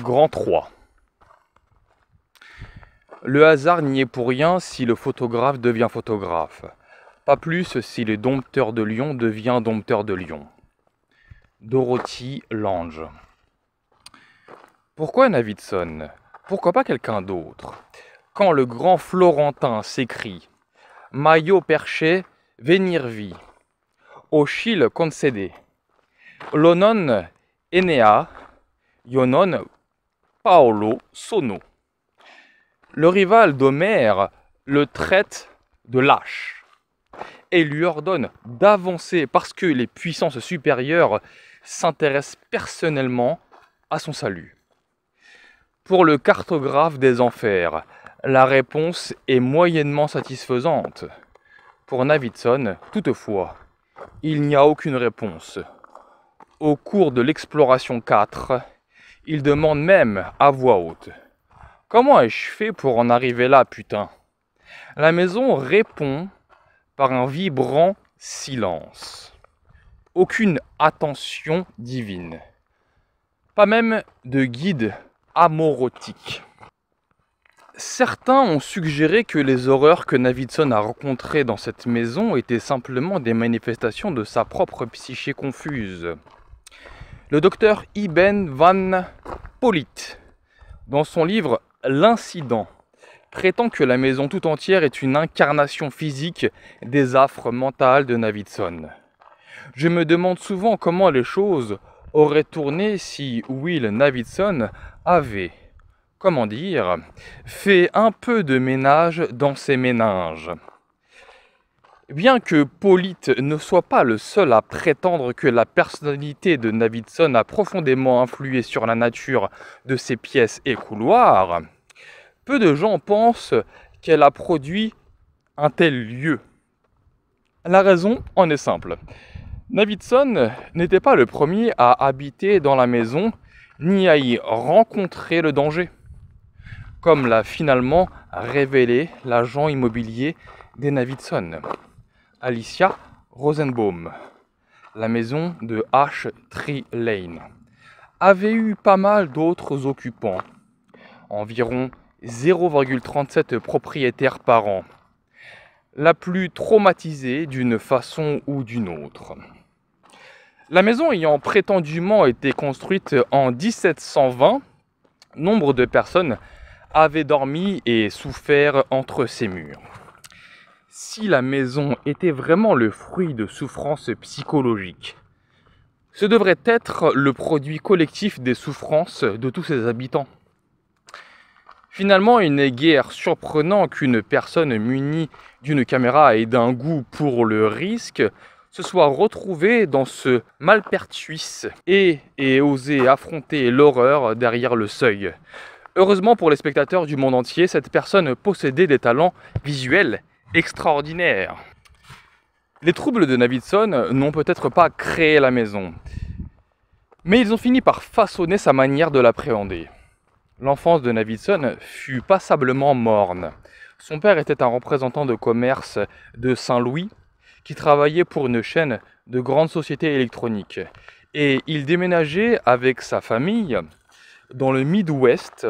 Grand 3. Le hasard n'y est pour rien si le photographe devient photographe. Pas plus si le dompteur de Lyon devient dompteur de Lyon. Dorothy Lange. Pourquoi Navidson Pourquoi pas quelqu'un d'autre Quand le grand Florentin s'écrit « Maillot perché, venir au Chile concédé. Lonon enea, Yonon Paolo Sono. Le rival d'Homère le traite de lâche et lui ordonne d'avancer parce que les puissances supérieures s'intéressent personnellement à son salut. Pour le cartographe des enfers, la réponse est moyennement satisfaisante. Pour Navidson, toutefois, il n'y a aucune réponse. Au cours de l'exploration 4, il demande même à voix haute Comment ai-je fait pour en arriver là, putain La maison répond par un vibrant silence. Aucune attention divine. Pas même de guide amorotique. Certains ont suggéré que les horreurs que Navidson a rencontrées dans cette maison étaient simplement des manifestations de sa propre psyché confuse le docteur Ibn van Polit, dans son livre L'incident, prétend que la maison tout entière est une incarnation physique des affres mentales de Navidson. Je me demande souvent comment les choses auraient tourné si Will Navidson avait, comment dire, fait un peu de ménage dans ses méninges. Bien que Polyte ne soit pas le seul à prétendre que la personnalité de Navidson a profondément influé sur la nature de ses pièces et couloirs, peu de gens pensent qu'elle a produit un tel lieu. La raison en est simple. Navidson n'était pas le premier à habiter dans la maison ni à y rencontrer le danger, comme l'a finalement révélé l'agent immobilier des Navidson. Alicia Rosenbaum, la maison de H. Tree Lane, avait eu pas mal d'autres occupants, environ 0,37 propriétaires par an, la plus traumatisée d'une façon ou d'une autre. La maison ayant prétendument été construite en 1720, nombre de personnes avaient dormi et souffert entre ses murs si la maison était vraiment le fruit de souffrances psychologiques, ce devrait être le produit collectif des souffrances de tous ses habitants. Finalement, il n'est guère surprenant qu'une personne munie d'une caméra et d'un goût pour le risque se soit retrouvée dans ce malpertuis et ait osé affronter l'horreur derrière le seuil. Heureusement pour les spectateurs du monde entier, cette personne possédait des talents visuels extraordinaire. Les troubles de Navidson n'ont peut-être pas créé la maison, mais ils ont fini par façonner sa manière de l'appréhender. L'enfance de Navidson fut passablement morne. Son père était un représentant de commerce de Saint-Louis qui travaillait pour une chaîne de grandes sociétés électroniques. Et il déménageait avec sa famille dans le Midwest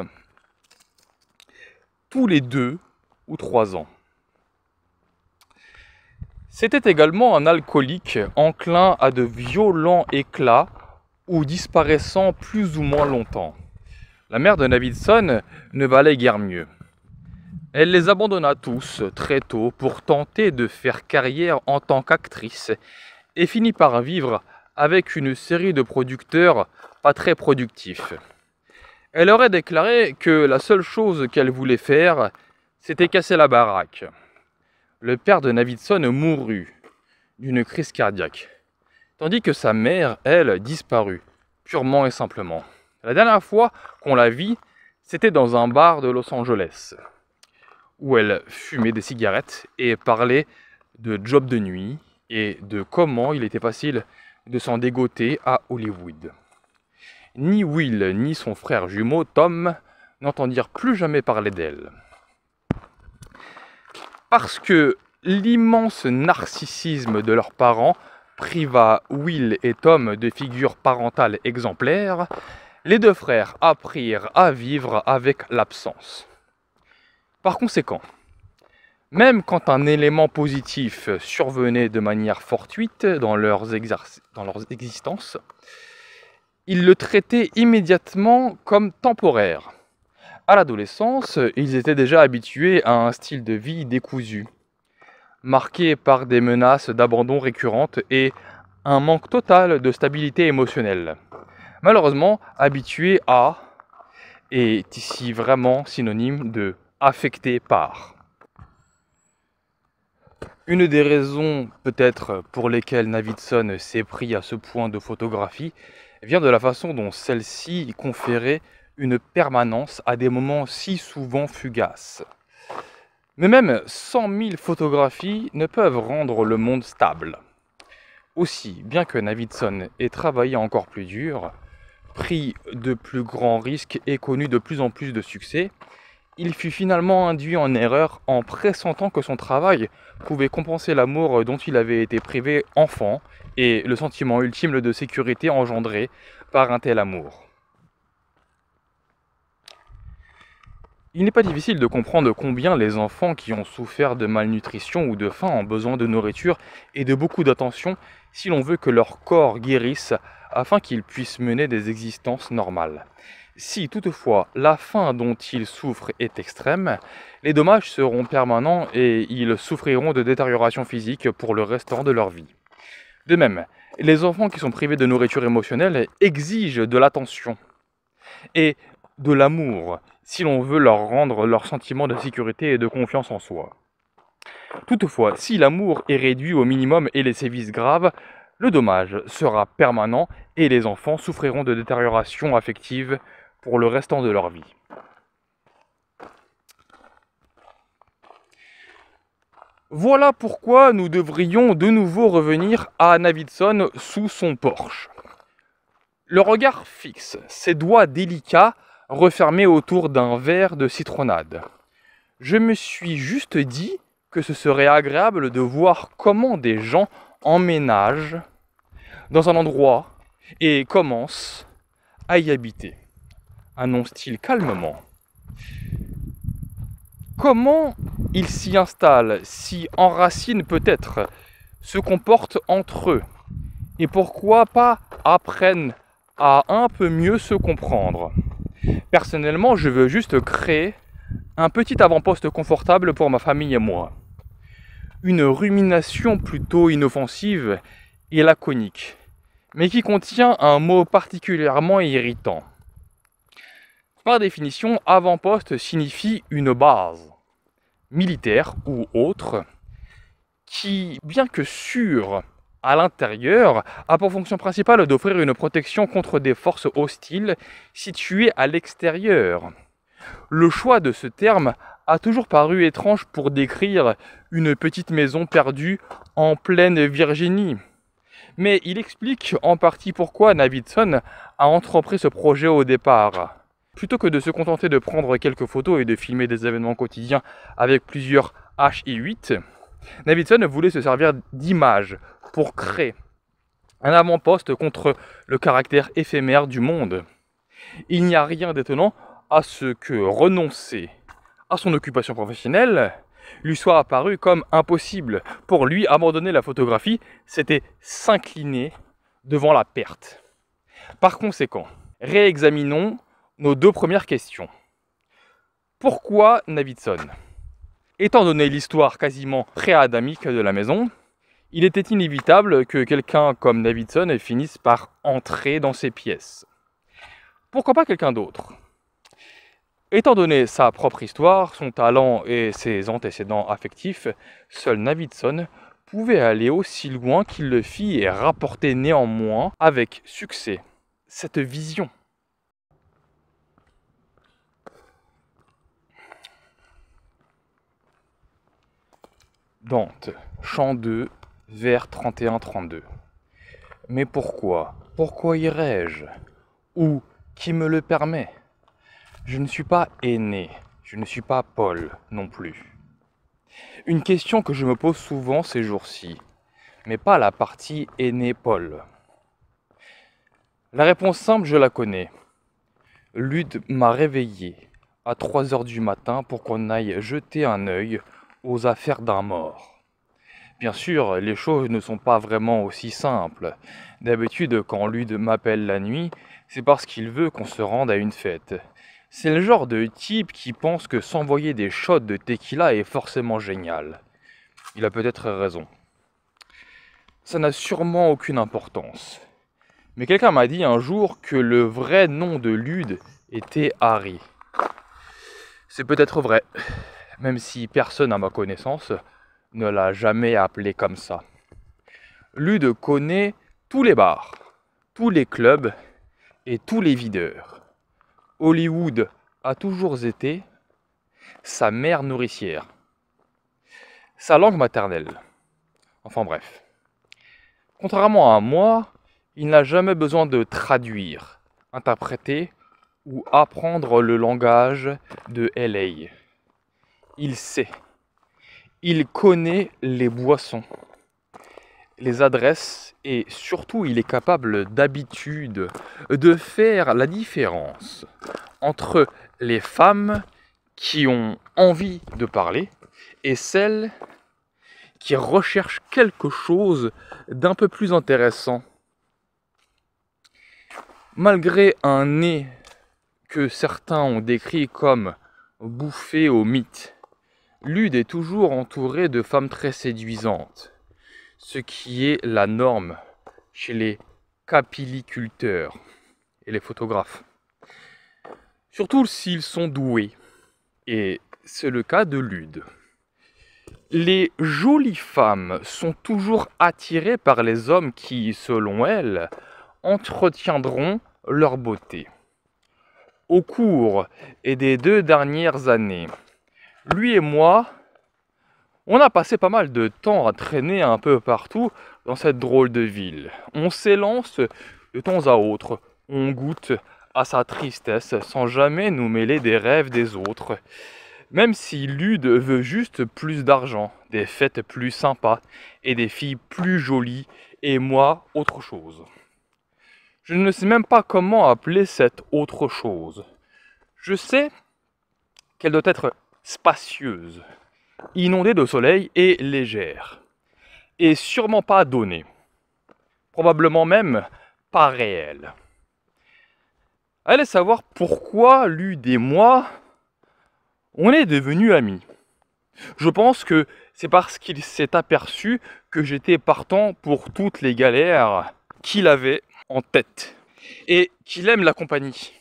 tous les deux ou trois ans. C'était également un alcoolique enclin à de violents éclats ou disparaissant plus ou moins longtemps. La mère de Davidson ne valait guère mieux. Elle les abandonna tous très tôt pour tenter de faire carrière en tant qu'actrice et finit par vivre avec une série de producteurs pas très productifs. Elle aurait déclaré que la seule chose qu'elle voulait faire, c'était casser la baraque le père de Navidson mourut d'une crise cardiaque, tandis que sa mère, elle, disparut, purement et simplement. La dernière fois qu'on la vit, c'était dans un bar de Los Angeles, où elle fumait des cigarettes et parlait de job de nuit et de comment il était facile de s'en dégoter à Hollywood. Ni Will ni son frère jumeau Tom n'entendirent plus jamais parler d'elle parce que l'immense narcissisme de leurs parents priva Will et Tom de figures parentales exemplaires, les deux frères apprirent à vivre avec l'absence. Par conséquent, même quand un élément positif survenait de manière fortuite dans leurs, dans existences, ils le traitaient immédiatement comme temporaire. À l'adolescence, ils étaient déjà habitués à un style de vie décousu, marqué par des menaces d'abandon récurrentes et un manque total de stabilité émotionnelle. Malheureusement, habitués à est ici vraiment synonyme de affecté par. Une des raisons peut-être pour lesquelles Navidson s'est pris à ce point de photographie vient de la façon dont celle-ci conférait une permanence à des moments si souvent fugaces. Mais même 100 000 photographies ne peuvent rendre le monde stable. Aussi, bien que Navidson ait travaillé encore plus dur, pris de plus grands risques et connu de plus en plus de succès, il fut finalement induit en erreur en pressentant que son travail pouvait compenser l'amour dont il avait été privé enfant et le sentiment ultime de sécurité engendré par un tel amour. Il n'est pas difficile de comprendre combien les enfants qui ont souffert de malnutrition ou de faim ont besoin de nourriture et de beaucoup d'attention si l'on veut que leur corps guérisse afin qu'ils puissent mener des existences normales. Si toutefois la faim dont ils souffrent est extrême, les dommages seront permanents et ils souffriront de détérioration physique pour le restant de leur vie. De même, les enfants qui sont privés de nourriture émotionnelle exigent de l'attention, et de l'amour, si l'on veut leur rendre leur sentiment de sécurité et de confiance en soi. Toutefois, si l'amour est réduit au minimum et les sévices graves, le dommage sera permanent et les enfants souffriront de détérioration affective pour le restant de leur vie. Voilà pourquoi nous devrions de nouveau revenir à Navidson sous son porche. Le regard fixe, ses doigts délicats refermé autour d'un verre de citronnade. Je me suis juste dit que ce serait agréable de voir comment des gens emménagent dans un endroit et commencent à y habiter. Annonce-t-il calmement. Comment ils s'y installent, s'y enracinent peut-être, se comportent entre eux et pourquoi pas apprennent à un peu mieux se comprendre. Personnellement, je veux juste créer un petit avant-poste confortable pour ma famille et moi. Une rumination plutôt inoffensive et laconique, mais qui contient un mot particulièrement irritant. Par définition, avant-poste signifie une base, militaire ou autre, qui, bien que sûre, à l'intérieur a pour fonction principale d'offrir une protection contre des forces hostiles situées à l'extérieur. Le choix de ce terme a toujours paru étrange pour décrire une petite maison perdue en pleine Virginie. Mais il explique en partie pourquoi Navidson a entrepris ce projet au départ. Plutôt que de se contenter de prendre quelques photos et de filmer des événements quotidiens avec plusieurs HI8, Navidson voulait se servir d'images pour créer un avant-poste contre le caractère éphémère du monde. Il n'y a rien d'étonnant à ce que renoncer à son occupation professionnelle lui soit apparu comme impossible. Pour lui, abandonner la photographie, c'était s'incliner devant la perte. Par conséquent, réexaminons nos deux premières questions. Pourquoi Navidson Étant donné l'histoire quasiment pré-adamique de la maison, il était inévitable que quelqu'un comme Davidson finisse par entrer dans ces pièces. Pourquoi pas quelqu'un d'autre Étant donné sa propre histoire, son talent et ses antécédents affectifs, seul Davidson pouvait aller aussi loin qu'il le fit et rapporter néanmoins avec succès cette vision. Dante, chant 2, vers 31-32. Mais pourquoi Pourquoi irais-je Ou Qui me le permet Je ne suis pas aîné, je ne suis pas Paul non plus. Une question que je me pose souvent ces jours-ci, mais pas la partie aîné Paul. La réponse simple, je la connais. Lude m'a réveillé à 3 heures du matin pour qu'on aille jeter un œil aux affaires d'un mort. Bien sûr, les choses ne sont pas vraiment aussi simples. D'habitude, quand Lude m'appelle la nuit, c'est parce qu'il veut qu'on se rende à une fête. C'est le genre de type qui pense que s'envoyer des shots de tequila est forcément génial. Il a peut-être raison. Ça n'a sûrement aucune importance. Mais quelqu'un m'a dit un jour que le vrai nom de Lude était Harry. C'est peut-être vrai, même si personne à ma connaissance ne l'a jamais appelé comme ça. Lude connaît tous les bars, tous les clubs et tous les videurs. Hollywood a toujours été sa mère nourricière, sa langue maternelle. Enfin bref. Contrairement à moi, il n'a jamais besoin de traduire, interpréter ou apprendre le langage de LA. Il sait il connaît les boissons, les adresses et surtout il est capable d'habitude de faire la différence entre les femmes qui ont envie de parler et celles qui recherchent quelque chose d'un peu plus intéressant. Malgré un nez que certains ont décrit comme bouffé au mythe, Lude est toujours entouré de femmes très séduisantes, ce qui est la norme chez les capilliculteurs et les photographes. Surtout s'ils sont doués. Et c'est le cas de Lude. Les jolies femmes sont toujours attirées par les hommes qui, selon elles, entretiendront leur beauté. Au cours des deux dernières années, lui et moi, on a passé pas mal de temps à traîner un peu partout dans cette drôle de ville. On s'élance de temps à autre, on goûte à sa tristesse sans jamais nous mêler des rêves des autres. Même si Lude veut juste plus d'argent, des fêtes plus sympas et des filles plus jolies, et moi autre chose. Je ne sais même pas comment appeler cette autre chose. Je sais qu'elle doit être spacieuse, inondée de soleil et légère, et sûrement pas donnée, probablement même pas réelle. Allez savoir pourquoi lui et moi, on est devenus amis. Je pense que c'est parce qu'il s'est aperçu que j'étais partant pour toutes les galères qu'il avait en tête et qu'il aime la compagnie.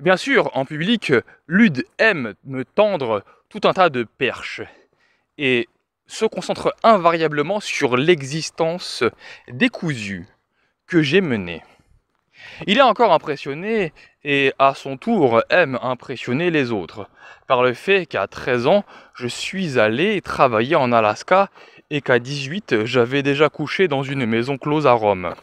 Bien sûr, en public, Lud aime me tendre tout un tas de perches et se concentre invariablement sur l'existence décousue que j'ai menée. Il est encore impressionné et à son tour aime impressionner les autres par le fait qu'à 13 ans, je suis allé travailler en Alaska et qu'à 18, j'avais déjà couché dans une maison close à Rome.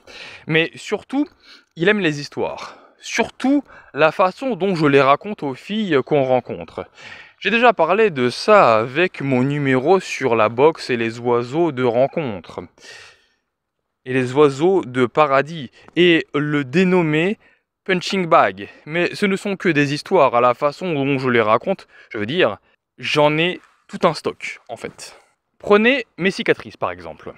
Mais surtout, il aime les histoires surtout la façon dont je les raconte aux filles qu'on rencontre. J'ai déjà parlé de ça avec mon numéro sur la boxe et les oiseaux de rencontre. Et les oiseaux de paradis. Et le dénommé punching bag. Mais ce ne sont que des histoires. À la façon dont je les raconte, je veux dire, j'en ai tout un stock, en fait. Prenez mes cicatrices, par exemple.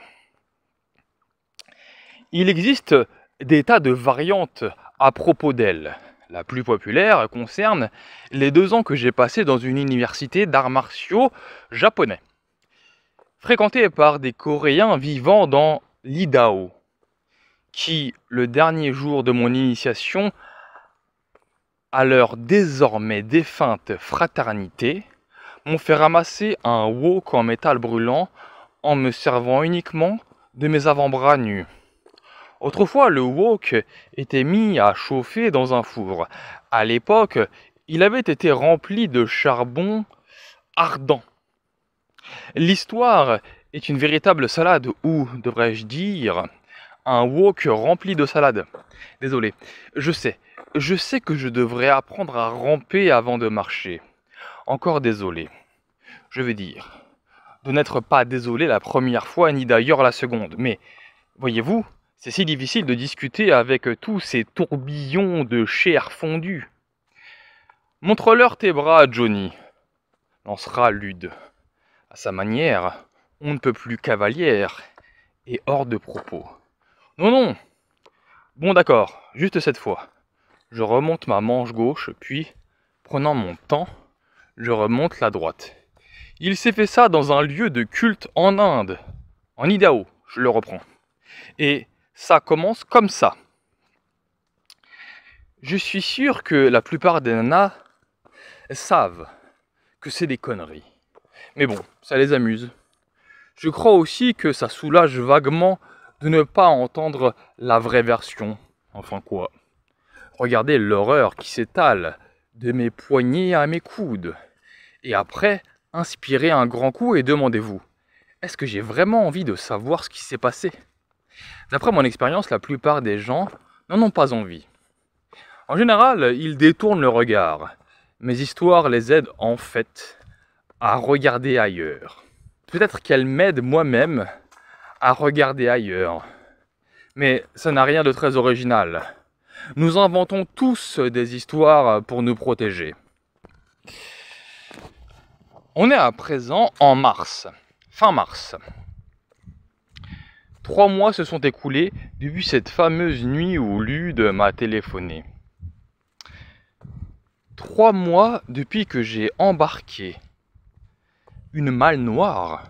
Il existe des tas de variantes à propos d'elle. La plus populaire concerne les deux ans que j'ai passés dans une université d'arts martiaux japonais, fréquentée par des Coréens vivant dans l'Idaho, qui, le dernier jour de mon initiation, à leur désormais défunte fraternité, m'ont fait ramasser un wok en métal brûlant en me servant uniquement de mes avant-bras nus. Autrefois, le wok était mis à chauffer dans un four. À l'époque, il avait été rempli de charbon ardent. L'histoire est une véritable salade, ou devrais-je dire, un wok rempli de salade. Désolé, je sais, je sais que je devrais apprendre à ramper avant de marcher. Encore désolé. Je veux dire, de n'être pas désolé la première fois, ni d'ailleurs la seconde, mais voyez-vous, c'est si difficile de discuter avec euh, tous ces tourbillons de chair fondue. Montre-leur tes bras, Johnny, lancera Lude. À sa manière, on ne peut plus cavalière et hors de propos. Non, non Bon, d'accord, juste cette fois. Je remonte ma manche gauche, puis, prenant mon temps, je remonte la droite. Il s'est fait ça dans un lieu de culte en Inde, en Idaho, je le reprends. Et ça commence comme ça. Je suis sûr que la plupart des nanas savent que c'est des conneries. Mais bon, ça les amuse. Je crois aussi que ça soulage vaguement de ne pas entendre la vraie version. Enfin quoi Regardez l'horreur qui s'étale de mes poignets à mes coudes. Et après, inspirez un grand coup et demandez-vous, est-ce que j'ai vraiment envie de savoir ce qui s'est passé D'après mon expérience, la plupart des gens n'en ont pas envie. En général, ils détournent le regard. Mes histoires les aident en fait à regarder ailleurs. Peut-être qu'elles m'aident moi-même à regarder ailleurs. Mais ça n'a rien de très original. Nous inventons tous des histoires pour nous protéger. On est à présent en mars, fin mars. Trois mois se sont écoulés depuis cette fameuse nuit où Lude m'a téléphoné. Trois mois depuis que j'ai embarqué une malle noire,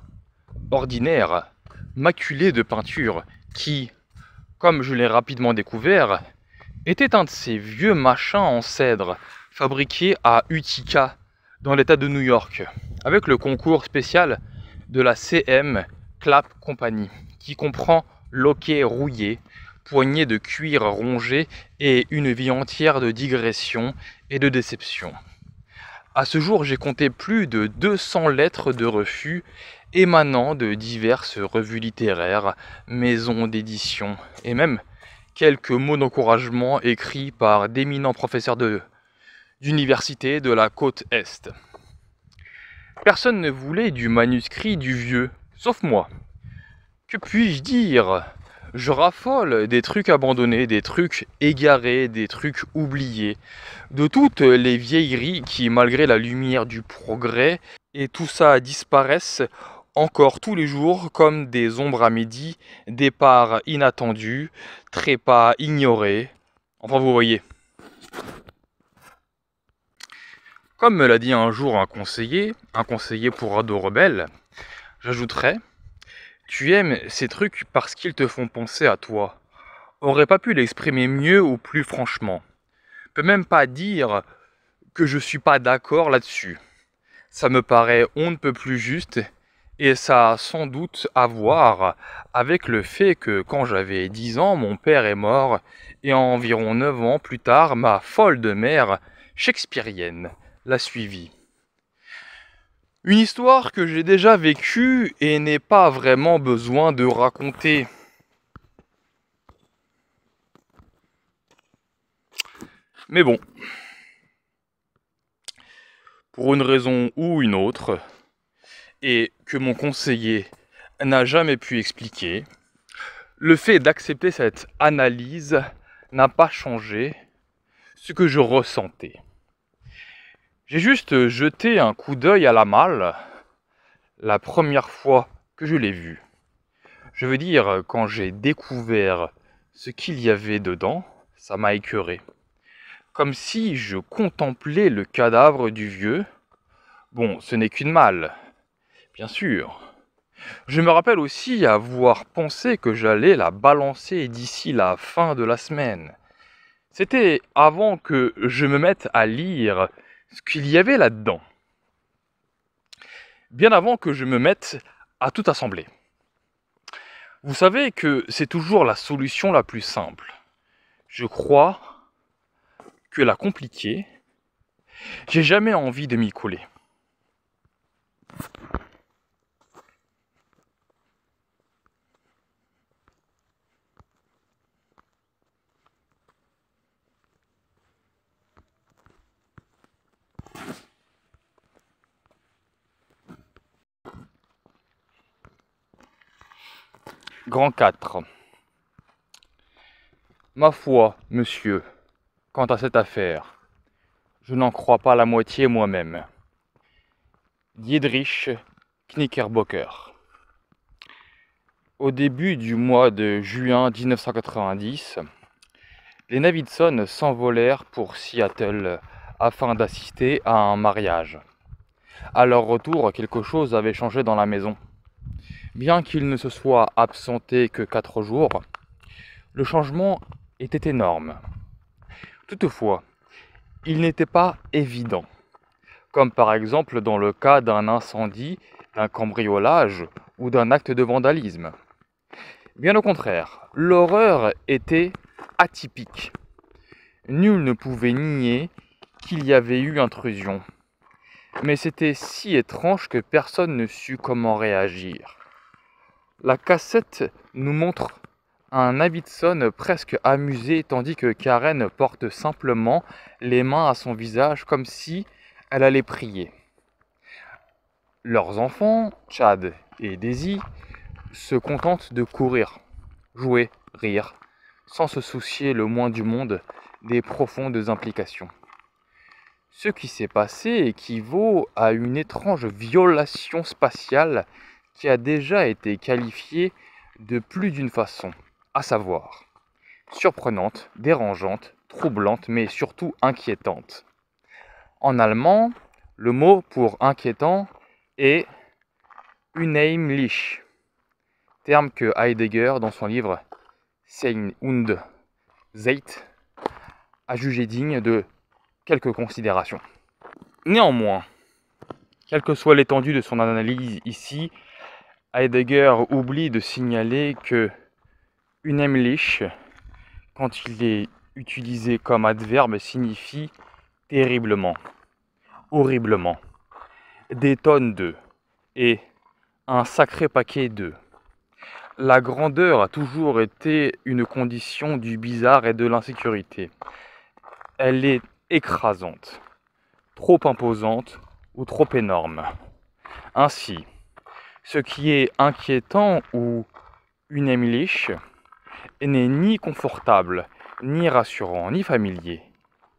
ordinaire, maculée de peinture, qui, comme je l'ai rapidement découvert, était un de ces vieux machins en cèdre fabriqués à Utica, dans l'état de New York, avec le concours spécial de la CM Clap Company qui comprend loquet rouillé, poignée de cuir rongé et une vie entière de digression et de déception. À ce jour, j'ai compté plus de 200 lettres de refus émanant de diverses revues littéraires, maisons d'édition et même quelques mots d'encouragement écrits par d'éminents professeurs d'université de la côte Est. Personne ne voulait du manuscrit du vieux, sauf moi. Que puis-je dire Je raffole des trucs abandonnés, des trucs égarés, des trucs oubliés, de toutes les vieilleries qui, malgré la lumière du progrès, et tout ça disparaissent encore tous les jours comme des ombres à midi, départs inattendus, trépas ignorés. Enfin, vous voyez. Comme me l'a dit un jour un conseiller, un conseiller pour ado rebelle, j'ajouterais tu aimes ces trucs parce qu'ils te font penser à toi. Aurais pas pu l'exprimer mieux ou plus franchement. Peut même pas dire que je suis pas d'accord là-dessus. Ça me paraît on ne peut plus juste et ça a sans doute à voir avec le fait que quand j'avais 10 ans, mon père est mort et environ 9 ans plus tard, ma folle de mère shakespearienne l'a suivi. Une histoire que j'ai déjà vécue et n'ai pas vraiment besoin de raconter. Mais bon, pour une raison ou une autre, et que mon conseiller n'a jamais pu expliquer, le fait d'accepter cette analyse n'a pas changé ce que je ressentais. J'ai juste euh, jeté un coup d'œil à la malle la première fois que je l'ai vue. Je veux dire, quand j'ai découvert ce qu'il y avait dedans, ça m'a écœuré. Comme si je contemplais le cadavre du vieux. Bon, ce n'est qu'une malle, bien sûr. Je me rappelle aussi avoir pensé que j'allais la balancer d'ici la fin de la semaine. C'était avant que je me mette à lire ce qu'il y avait là-dedans. Bien avant que je me mette à tout assembler. Vous savez que c'est toujours la solution la plus simple. Je crois que la compliquée, j'ai jamais envie de m'y coller. Grand 4. Ma foi, monsieur, quant à cette affaire, je n'en crois pas la moitié moi-même. Diedrich Knickerbocker. Au début du mois de juin 1990, les Navidson s'envolèrent pour Seattle afin d'assister à un mariage. À leur retour, quelque chose avait changé dans la maison. Bien qu'il ne se soit absenté que 4 jours, le changement était énorme. Toutefois, il n'était pas évident, comme par exemple dans le cas d'un incendie, d'un cambriolage ou d'un acte de vandalisme. Bien au contraire, l'horreur était atypique. Nul ne pouvait nier qu'il y avait eu intrusion. Mais c'était si étrange que personne ne sut comment réagir. La cassette nous montre un Abidson presque amusé tandis que Karen porte simplement les mains à son visage comme si elle allait prier. Leurs enfants, Chad et Daisy, se contentent de courir, jouer, rire, sans se soucier le moins du monde des profondes implications. Ce qui s'est passé équivaut à une étrange violation spatiale qui a déjà été qualifiée de plus d'une façon, à savoir surprenante, dérangeante, troublante, mais surtout inquiétante. En allemand, le mot pour inquiétant est unheimlich, terme que Heidegger, dans son livre Sein und Zeit, a jugé digne de quelques considérations. Néanmoins, quelle que soit l'étendue de son analyse ici, Heidegger oublie de signaler que une quand il est utilisé comme adverbe, signifie terriblement, horriblement, des tonnes de et un sacré paquet de. La grandeur a toujours été une condition du bizarre et de l'insécurité. Elle est écrasante, trop imposante ou trop énorme. Ainsi, ce qui est inquiétant ou une n'est ni confortable, ni rassurant, ni familier,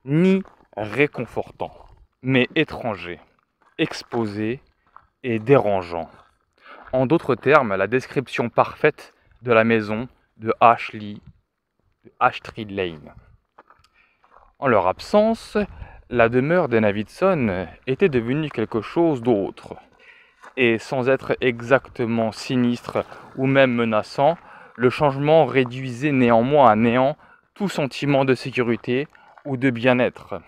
ni réconfortant, mais étranger, exposé et dérangeant. En d'autres termes, la description parfaite de la maison de Ashley, de Ashley Lane. En leur absence, la demeure des Navidson était devenue quelque chose d'autre et sans être exactement sinistre ou même menaçant, le changement réduisait néanmoins à néant tout sentiment de sécurité ou de bien-être.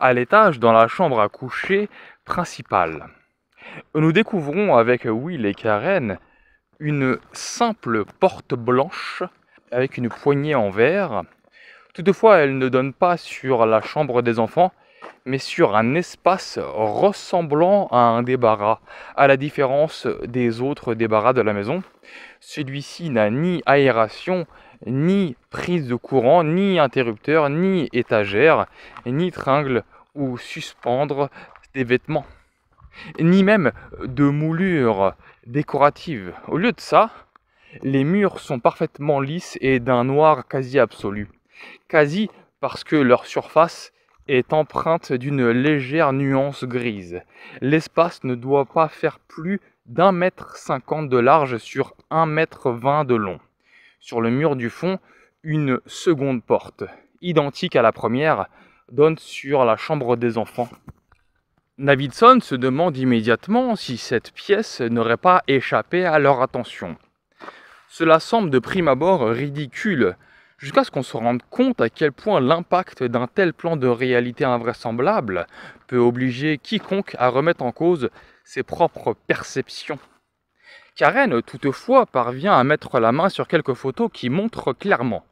À l'étage, dans la chambre à coucher principale, nous découvrons avec Will et Karen une simple porte blanche avec une poignée en verre. Toutefois, elle ne donne pas sur la chambre des enfants, mais sur un espace ressemblant à un débarras, à la différence des autres débarras de la maison. Celui-ci n'a ni aération, ni prise de courant, ni interrupteur, ni étagère, ni tringle ou suspendre des vêtements, ni même de moulure décorative. Au lieu de ça, les murs sont parfaitement lisses et d'un noir quasi absolu. Quasi parce que leur surface est empreinte d'une légère nuance grise. L'espace ne doit pas faire plus d'un mètre cinquante de large sur un mètre vingt de long. Sur le mur du fond, une seconde porte, identique à la première, donne sur la chambre des enfants. Navidson se demande immédiatement si cette pièce n'aurait pas échappé à leur attention. Cela semble de prime abord ridicule, jusqu'à ce qu'on se rende compte à quel point l'impact d'un tel plan de réalité invraisemblable peut obliger quiconque à remettre en cause ses propres perceptions. Karen, toutefois, parvient à mettre la main sur quelques photos qui montrent clairement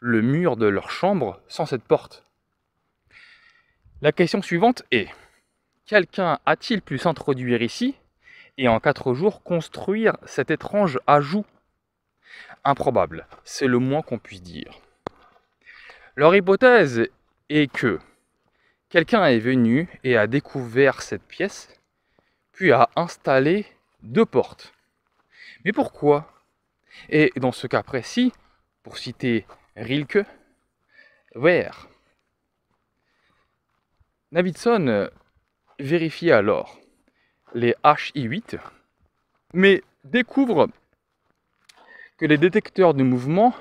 le mur de leur chambre sans cette porte. La question suivante est, quelqu'un a-t-il pu s'introduire ici et en quatre jours construire cet étrange ajout improbable, c'est le moins qu'on puisse dire. Leur hypothèse est que quelqu'un est venu et a découvert cette pièce, puis a installé deux portes. Mais pourquoi Et dans ce cas précis, pour citer Rilke, Where? Navidson vérifie alors les HI8, mais découvre que les détecteurs de mouvement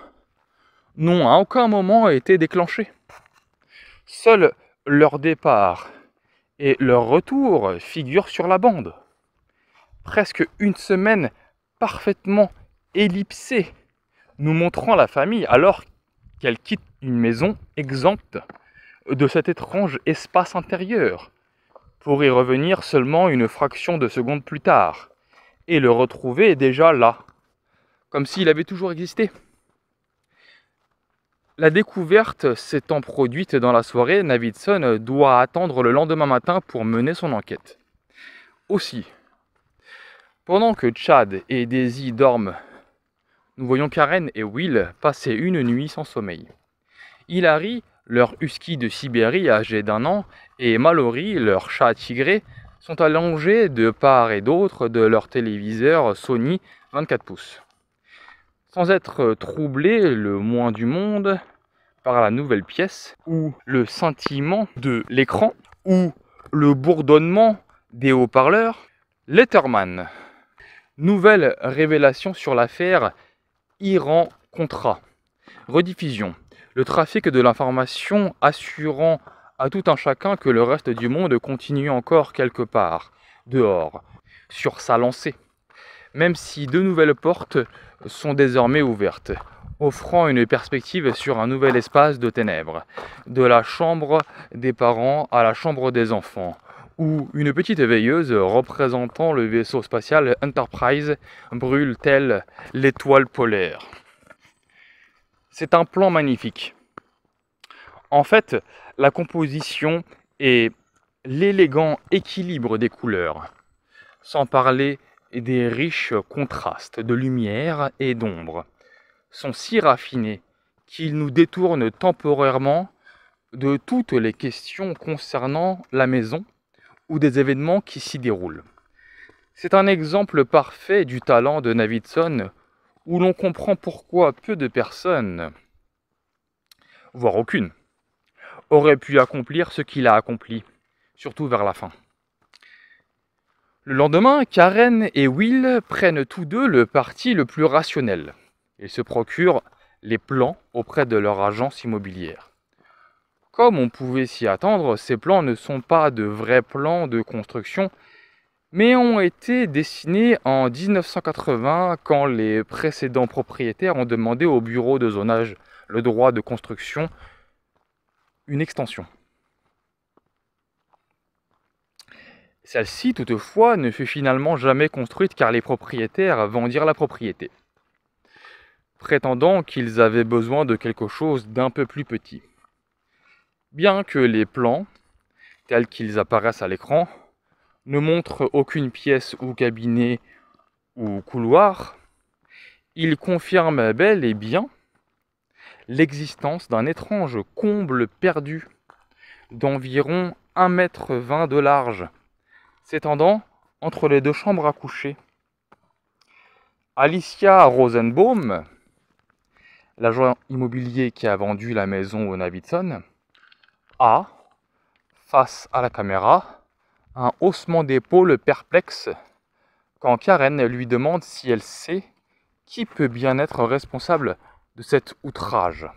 n'ont à aucun moment été déclenchés. Seuls leur départ et leur retour figurent sur la bande. Presque une semaine parfaitement ellipsée, nous montrant la famille alors qu'elle quitte une maison exempte de cet étrange espace intérieur, pour y revenir seulement une fraction de seconde plus tard, et le retrouver déjà là, comme s'il avait toujours existé. La découverte s'étant produite dans la soirée, Navidson doit attendre le lendemain matin pour mener son enquête. Aussi, pendant que Chad et Daisy dorment, nous voyons Karen et Will passer une nuit sans sommeil. Hilary, leur husky de Sibérie âgé d'un an, et Mallory, leur chat tigré, sont allongés de part et d'autre de leur téléviseur Sony 24 pouces sans être euh, troublé le moins du monde par la nouvelle pièce ou le scintillement de l'écran ou le bourdonnement des haut-parleurs. Letterman. Nouvelle révélation sur l'affaire Iran Contra. Rediffusion. Le trafic de l'information assurant à tout un chacun que le reste du monde continue encore quelque part, dehors, sur sa lancée. Même si deux nouvelles portes sont désormais ouvertes, offrant une perspective sur un nouvel espace de ténèbres, de la chambre des parents à la chambre des enfants, où une petite veilleuse représentant le vaisseau spatial Enterprise brûle telle l'étoile polaire. C'est un plan magnifique. En fait, la composition et l'élégant équilibre des couleurs, sans parler des riches contrastes de lumière et d'ombre sont si raffinés qu'ils nous détournent temporairement de toutes les questions concernant la maison ou des événements qui s'y déroulent. C'est un exemple parfait du talent de Navidson où l'on comprend pourquoi peu de personnes, voire aucune, auraient pu accomplir ce qu'il a accompli, surtout vers la fin. Le lendemain, Karen et Will prennent tous deux le parti le plus rationnel. Ils se procurent les plans auprès de leur agence immobilière. Comme on pouvait s'y attendre, ces plans ne sont pas de vrais plans de construction, mais ont été dessinés en 1980 quand les précédents propriétaires ont demandé au bureau de zonage le droit de construction une extension. Celle-ci, toutefois, ne fut finalement jamais construite car les propriétaires vendirent la propriété, prétendant qu'ils avaient besoin de quelque chose d'un peu plus petit. Bien que les plans, tels qu'ils apparaissent à l'écran, ne montrent aucune pièce ou cabinet ou couloir, ils confirment bel et bien l'existence d'un étrange comble perdu d'environ 1,20 m de large s'étendant entre les deux chambres à coucher. Alicia Rosenbaum, l'agent immobilier qui a vendu la maison au Navidson, a, face à la caméra, un haussement d'épaule perplexe quand Karen lui demande si elle sait qui peut bien être responsable de cet outrage.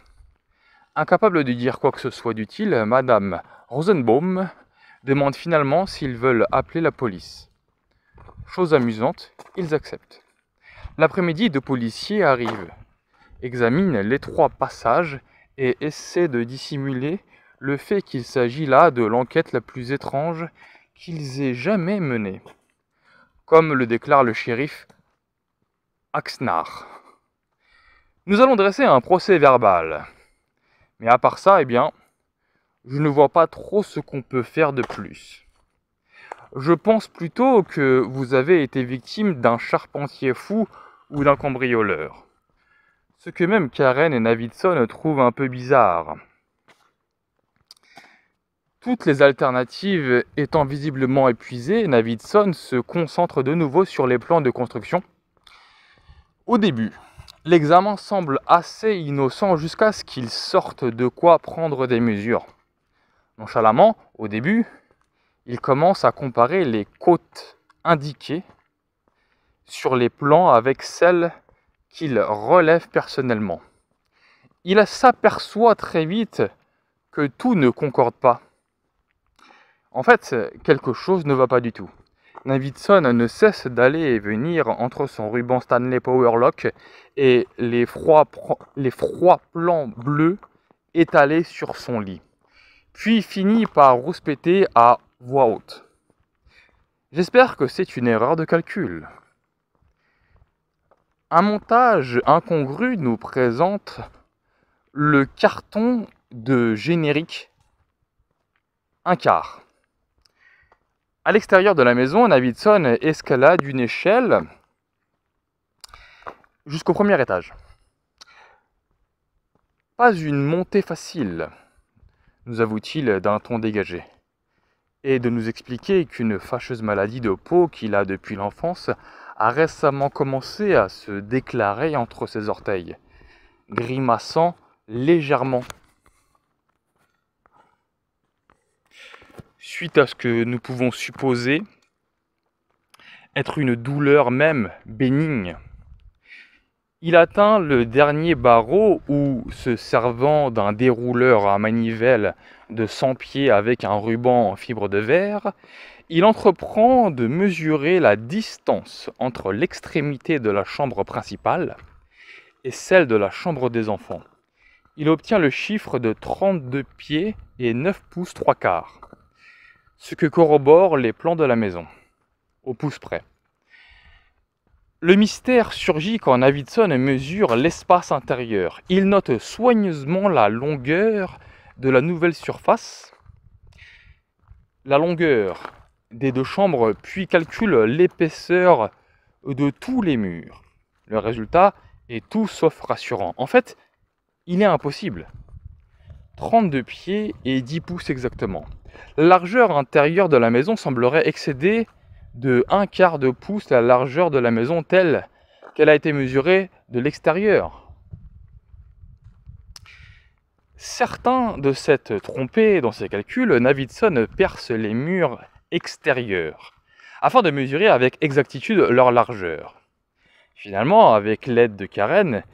Incapable de dire quoi que ce soit d'utile, Madame Rosenbaum demandent finalement s'ils veulent appeler la police. Chose amusante, ils acceptent. L'après-midi, deux policiers arrivent, examinent l'étroit passage et essaient de dissimuler le fait qu'il s'agit là de l'enquête la plus étrange qu'ils aient jamais menée. Comme le déclare le shérif Axnar. Nous allons dresser un procès verbal. Mais à part ça, eh bien, je ne vois pas trop ce qu'on peut faire de plus. Je pense plutôt que vous avez été victime d'un charpentier fou ou d'un cambrioleur. Ce que même Karen et Navidson trouvent un peu bizarre. Toutes les alternatives étant visiblement épuisées, Navidson se concentre de nouveau sur les plans de construction. Au début, l'examen semble assez innocent jusqu'à ce qu'il sorte de quoi prendre des mesures nonchalamment, au début, il commence à comparer les côtes indiquées sur les plans avec celles qu'il relève personnellement. Il s'aperçoit très vite que tout ne concorde pas. En fait, quelque chose ne va pas du tout. Navidson ne cesse d'aller et venir entre son ruban Stanley Powerlock et les froids, les froids plans bleus étalés sur son lit puis finit par rouspéter à voix haute. J'espère que c'est une erreur de calcul. Un montage incongru nous présente le carton de générique un quart. À l'extérieur de la maison, Navidson escalade une échelle jusqu'au premier étage. Pas une montée facile nous avoue-t-il d'un ton dégagé, et de nous expliquer qu'une fâcheuse maladie de peau qu'il a depuis l'enfance a récemment commencé à se déclarer entre ses orteils, grimaçant légèrement. Suite à ce que nous pouvons supposer être une douleur même bénigne il atteint le dernier barreau où, se servant d'un dérouleur à manivelle de 100 pieds avec un ruban en fibre de verre, il entreprend de mesurer la distance entre l'extrémité de la chambre principale et celle de la chambre des enfants. Il obtient le chiffre de 32 pieds et 9 pouces 3 quarts, ce que corroborent les plans de la maison, au pouce près. Le mystère surgit quand Davidson mesure l'espace intérieur. Il note soigneusement la longueur de la nouvelle surface, la longueur des deux chambres, puis calcule l'épaisseur de tous les murs. Le résultat est tout sauf rassurant. En fait, il est impossible. 32 pieds et 10 pouces exactement. La largeur intérieure de la maison semblerait excéder de un quart de pouce la largeur de la maison telle qu'elle a été mesurée de l'extérieur. Certains de s'être trompés dans ses calculs, Navidson perce les murs extérieurs afin de mesurer avec exactitude leur largeur. Finalement, avec l'aide de Karen,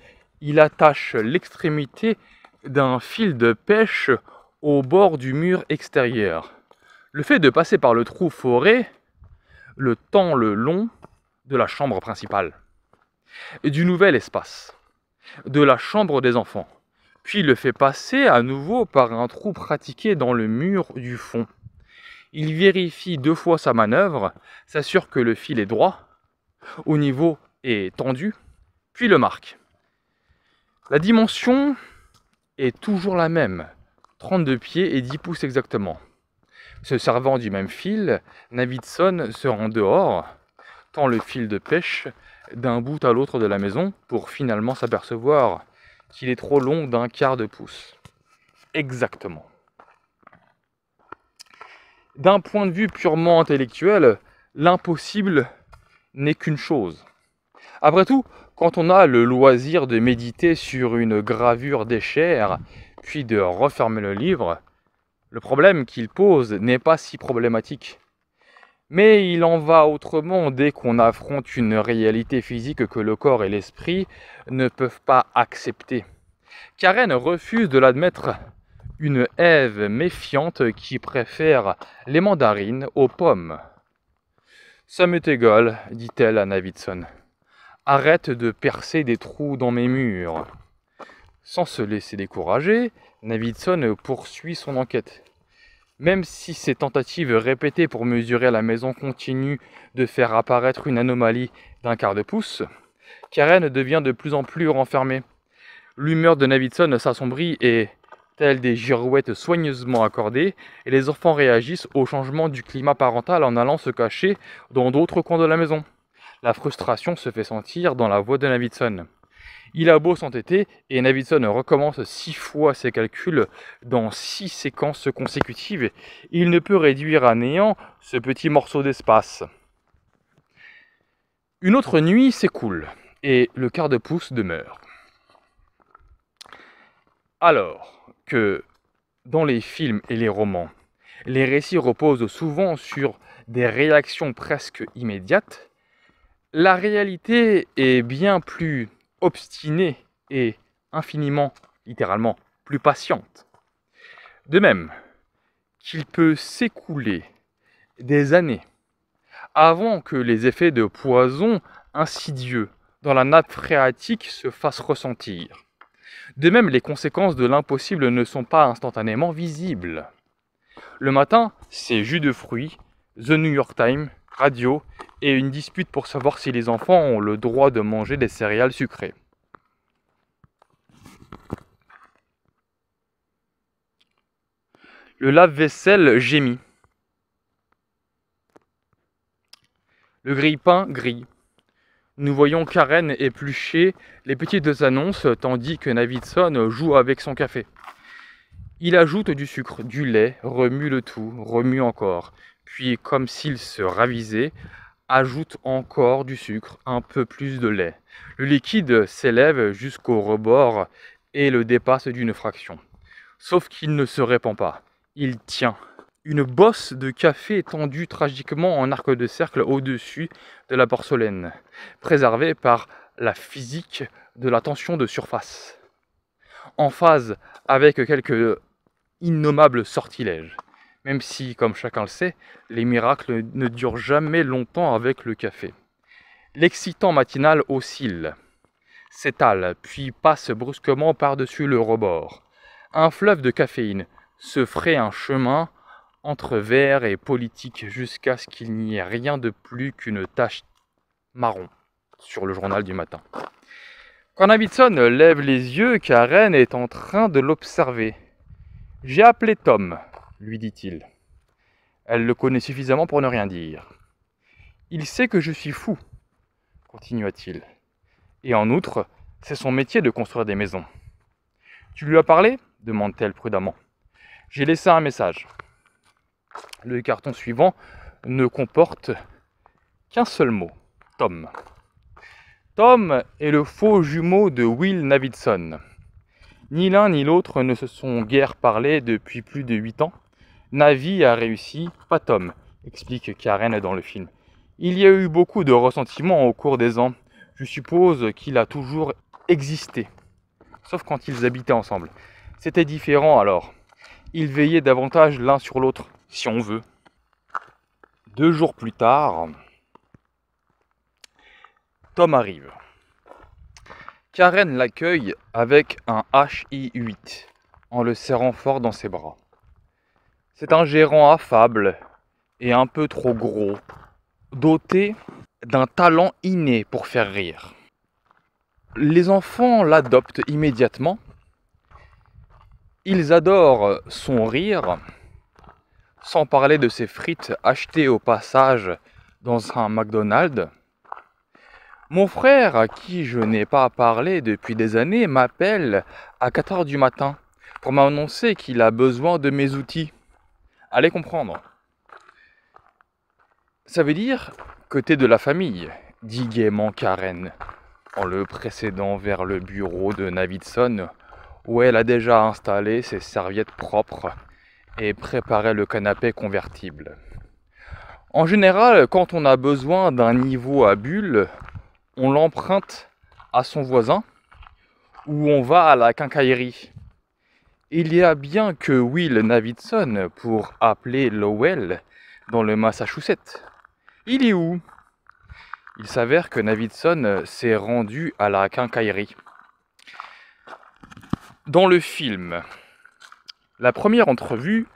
il attache l'extrémité d'un fil de pêche au bord du mur extérieur. Le fait de passer par le trou foré le temps le long de la chambre principale, du nouvel espace, de la chambre des enfants, puis le fait passer à nouveau par un trou pratiqué dans le mur du fond. Il vérifie deux fois sa manœuvre, s'assure que le fil est droit, au niveau et tendu, puis le marque. La dimension est toujours la même, 32 pieds et 10 pouces exactement. Se servant du même fil, Navidson se rend dehors, tend le fil de pêche d'un bout à l'autre de la maison pour finalement s'apercevoir qu'il est trop long d'un quart de pouce. Exactement. D'un point de vue purement intellectuel, l'impossible n'est qu'une chose. Après tout, quand on a le loisir de méditer sur une gravure d'échère, puis de refermer le livre, le problème qu'il pose n'est pas si problématique. Mais il en va autrement dès qu'on affronte une réalité physique que le corps et l'esprit ne peuvent pas accepter. Karen refuse de l'admettre. Une Ève méfiante qui préfère les mandarines aux pommes. Ça m'est égal, dit-elle à Navidson. Arrête de percer des trous dans mes murs. Sans se laisser décourager, Navidson poursuit son enquête. Même si ces tentatives répétées pour mesurer la maison continuent de faire apparaître une anomalie d'un quart de pouce, Karen devient de plus en plus renfermée. L'humeur de Navidson s'assombrit et, telle des girouettes soigneusement accordées, et les enfants réagissent au changement du climat parental en allant se cacher dans d'autres coins de la maison. La frustration se fait sentir dans la voix de Navidson. Il a beau s'entêter et Navidson recommence six fois ses calculs dans six séquences consécutives. Il ne peut réduire à néant ce petit morceau d'espace. Une autre nuit s'écoule et le quart de pouce demeure. Alors que dans les films et les romans, les récits reposent souvent sur des réactions presque immédiates, la réalité est bien plus obstinée et infiniment, littéralement, plus patiente. De même qu'il peut s'écouler des années avant que les effets de poison insidieux dans la nappe phréatique se fassent ressentir. De même, les conséquences de l'impossible ne sont pas instantanément visibles. Le matin, c'est jus de fruits, The New York Times, radio et une dispute pour savoir si les enfants ont le droit de manger des céréales sucrées. Le lave-vaisselle gémit. Le grille-pain grille. Nous voyons Karen éplucher les petites annonces tandis que Navidson joue avec son café. Il ajoute du sucre, du lait, remue le tout, remue encore, puis comme s'il se ravisait, ajoute encore du sucre, un peu plus de lait. Le liquide s'élève jusqu'au rebord et le dépasse d'une fraction. Sauf qu'il ne se répand pas, il tient. Une bosse de café tendue tragiquement en arc de cercle au-dessus de la porcelaine, préservée par la physique de la tension de surface. En phase avec quelques innommables sortilèges. Même si, comme chacun le sait, les miracles ne durent jamais longtemps avec le café. L'excitant matinal oscille, s'étale, puis passe brusquement par-dessus le rebord. Un fleuve de caféine se ferait un chemin entre vert et politique jusqu'à ce qu'il n'y ait rien de plus qu'une tache marron sur le journal du matin. Quand Davidson lève les yeux, Karen est en train de l'observer. J'ai appelé Tom, lui dit-il. Elle le connaît suffisamment pour ne rien dire. Il sait que je suis fou, continua-t-il. Et en outre, c'est son métier de construire des maisons. Tu lui as parlé demande-t-elle prudemment. J'ai laissé un message. Le carton suivant ne comporte qu'un seul mot, Tom. Tom est le faux jumeau de Will Navidson. Ni l'un ni l'autre ne se sont guère parlé depuis plus de huit ans, Navi a réussi, pas Tom, explique Karen dans le film. Il y a eu beaucoup de ressentiments au cours des ans. Je suppose qu'il a toujours existé, sauf quand ils habitaient ensemble. C'était différent alors. Ils veillaient davantage l'un sur l'autre, si on veut. Deux jours plus tard, Tom arrive. Karen l'accueille avec un HI8 en le serrant fort dans ses bras. C'est un gérant affable et un peu trop gros, doté d'un talent inné pour faire rire. Les enfants l'adoptent immédiatement. Ils adorent son rire, sans parler de ses frites achetées au passage dans un McDonald's. Mon frère, à qui je n'ai pas parlé depuis des années, m'appelle à 4h du matin pour m'annoncer qu'il a besoin de mes outils. Allez comprendre. Ça veut dire côté de la famille, dit gaiement Karen, en le précédant vers le bureau de Navidson, où elle a déjà installé ses serviettes propres et préparé le canapé convertible. En général, quand on a besoin d'un niveau à bulle, on l'emprunte à son voisin ou on va à la quincaillerie. Il y a bien que Will Navidson pour appeler Lowell dans le Massachusetts. Il est où Il s'avère que Navidson s'est rendu à la quincaillerie. Dans le film, la première entrevue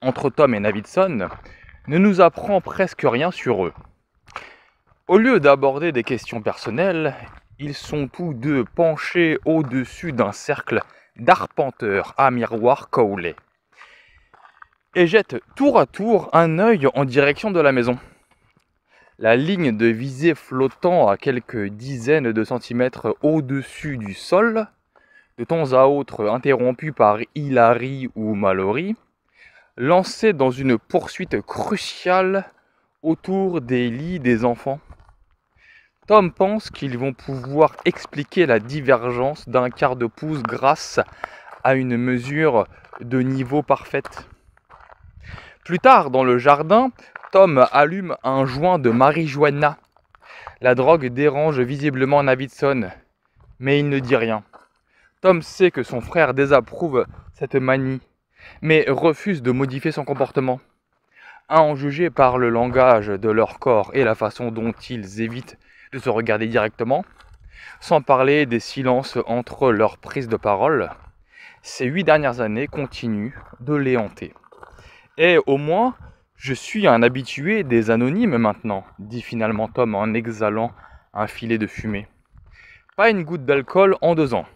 entre Tom et Navidson ne nous apprend presque rien sur eux. Au lieu d'aborder des questions personnelles, ils sont tous deux penchés au-dessus d'un cercle d'arpenteur à miroir Cowley et jette tour à tour un œil en direction de la maison. La ligne de visée flottant à quelques dizaines de centimètres au-dessus du sol, de temps à autre interrompue par Hilary ou Mallory, lancée dans une poursuite cruciale autour des lits des enfants. Tom pense qu'ils vont pouvoir expliquer la divergence d'un quart de pouce grâce à une mesure de niveau parfaite. Plus tard, dans le jardin, Tom allume un joint de marijuana. La drogue dérange visiblement Navidson, mais il ne dit rien. Tom sait que son frère désapprouve cette manie, mais refuse de modifier son comportement. À en juger par le langage de leur corps et la façon dont ils évitent se regarder directement, sans parler des silences entre leurs prises de parole, ces huit dernières années continuent de les hanter. Et au moins, je suis un habitué des anonymes maintenant, dit finalement Tom en exhalant un filet de fumée. Pas une goutte d'alcool en deux ans.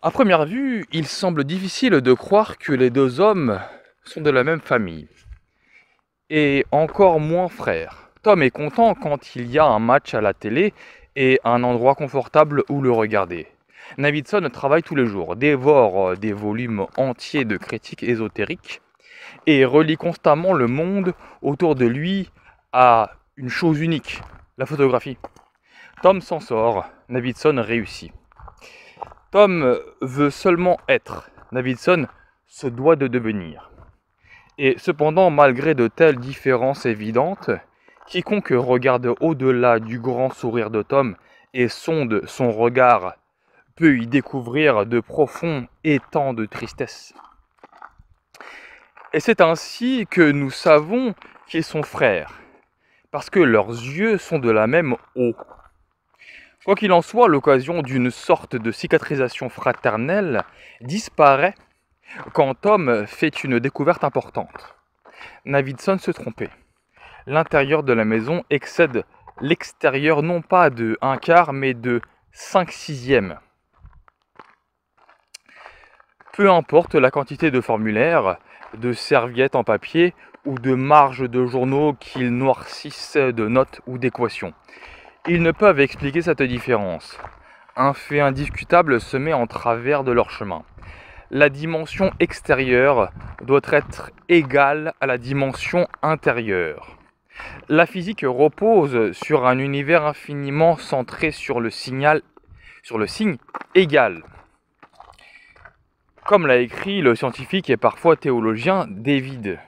À première vue, il semble difficile de croire que les deux hommes sont de la même famille, et encore moins frères. Tom est content quand il y a un match à la télé et un endroit confortable où le regarder. Navidson travaille tous les jours, dévore euh, des volumes entiers de critiques ésotériques et relie constamment le monde autour de lui à une chose unique, la photographie. Tom s'en sort, Navidson réussit. Tom veut seulement être, Navidson se doit de devenir. Et cependant, malgré de telles différences évidentes, Quiconque regarde au-delà du grand sourire de Tom et sonde son regard peut y découvrir de profonds étangs de tristesse. Et c'est ainsi que nous savons qui est son frère, parce que leurs yeux sont de la même eau. Quoi qu'il en soit, l'occasion d'une sorte de cicatrisation fraternelle disparaît quand Tom fait une découverte importante. Navidson se trompait l'intérieur de la maison excède l'extérieur non pas de 1 quart mais de 5 sixièmes. Peu importe la quantité de formulaires, de serviettes en papier ou de marges de journaux qu'ils noircissent de notes ou d'équations. Ils ne peuvent expliquer cette différence. Un fait indiscutable se met en travers de leur chemin. La dimension extérieure doit être égale à la dimension intérieure. La physique repose sur un univers infiniment centré sur le signal, sur le signe égal. Comme l'a écrit le scientifique et parfois théologien David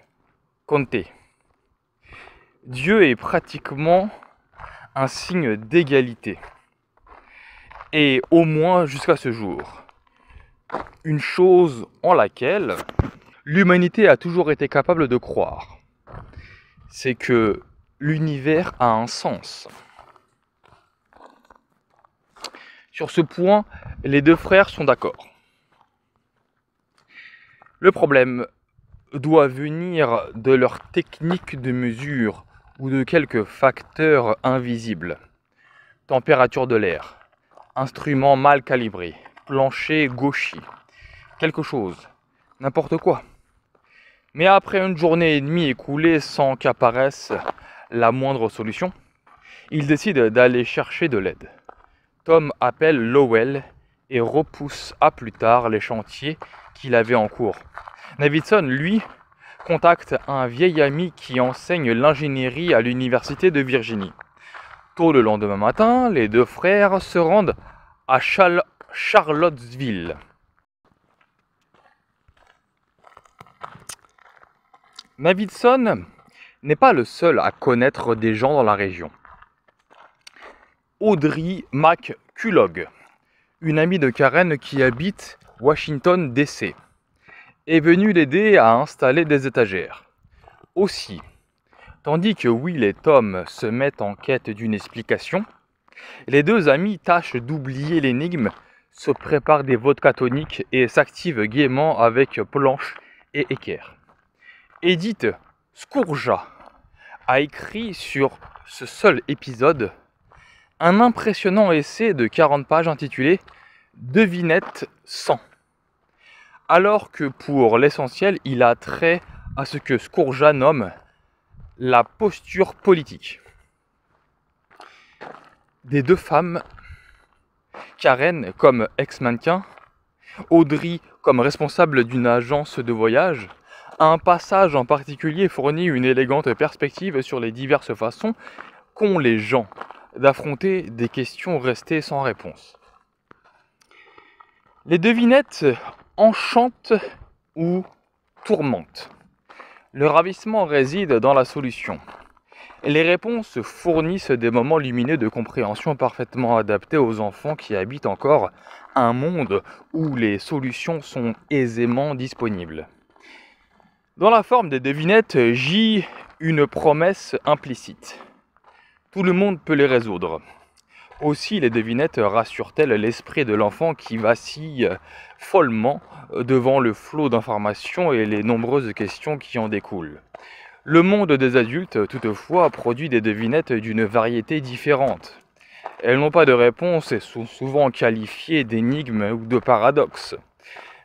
Conte. Dieu est pratiquement un signe d'égalité. Et au moins jusqu'à ce jour, une chose en laquelle l'humanité a toujours été capable de croire c'est que l'univers a un sens. Sur ce point, les deux frères sont d'accord. Le problème doit venir de leur technique de mesure ou de quelques facteurs invisibles. Température de l'air, instrument mal calibré, plancher gauchis. quelque chose, n'importe quoi. Mais après une journée et demie écoulée sans qu'apparaisse la moindre solution, il décide d'aller chercher de l'aide. Tom appelle Lowell et repousse à plus tard les chantiers qu'il avait en cours. Davidson, lui, contacte un vieil ami qui enseigne l'ingénierie à l'université de Virginie. Tôt le lendemain matin, les deux frères se rendent à Charlottesville, Navidson n'est pas le seul à connaître des gens dans la région. Audrey McCullough, une amie de Karen qui habite Washington DC, est venue l'aider à installer des étagères. Aussi, tandis que Will et Tom se mettent en quête d'une explication, les deux amis tâchent d'oublier l'énigme, se préparent des votes catoniques et s'activent gaiement avec planches et équerre. Edith Scourja a écrit sur ce seul épisode un impressionnant essai de 40 pages intitulé Devinette 100. Alors que pour l'essentiel, il a trait à ce que Scourja nomme la posture politique des deux femmes, Karen comme ex-mannequin, Audrey comme responsable d'une agence de voyage, un passage en particulier fournit une élégante perspective sur les diverses façons qu'ont les gens d'affronter des questions restées sans réponse. Les devinettes enchantent ou tourmentent. Le ravissement réside dans la solution. Les réponses fournissent des moments lumineux de compréhension parfaitement adaptés aux enfants qui habitent encore un monde où les solutions sont aisément disponibles. Dans la forme des devinettes gît une promesse implicite. Tout le monde peut les résoudre. Aussi les devinettes rassurent-elles l'esprit de l'enfant qui vacille follement devant le flot d'informations et les nombreuses questions qui en découlent. Le monde des adultes, toutefois, produit des devinettes d'une variété différente. Elles n'ont pas de réponse et sont souvent qualifiées d'énigmes ou de paradoxes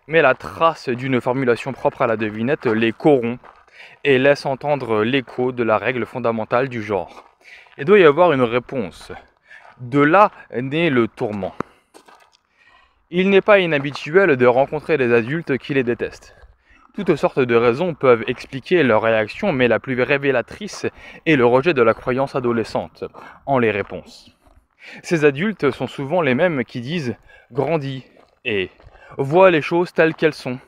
mais la trace d'une formulation propre à la devinette, les corons, et laisse entendre l'écho de la règle fondamentale du genre. Il doit y avoir une réponse. De là naît le tourment. Il n'est pas inhabituel de rencontrer des adultes qui les détestent. Toutes sortes de raisons peuvent expliquer leur réaction, mais la plus révélatrice est le rejet de la croyance adolescente en les réponses. Ces adultes sont souvent les mêmes qui disent grandis et voient les choses telles qu'elles sont.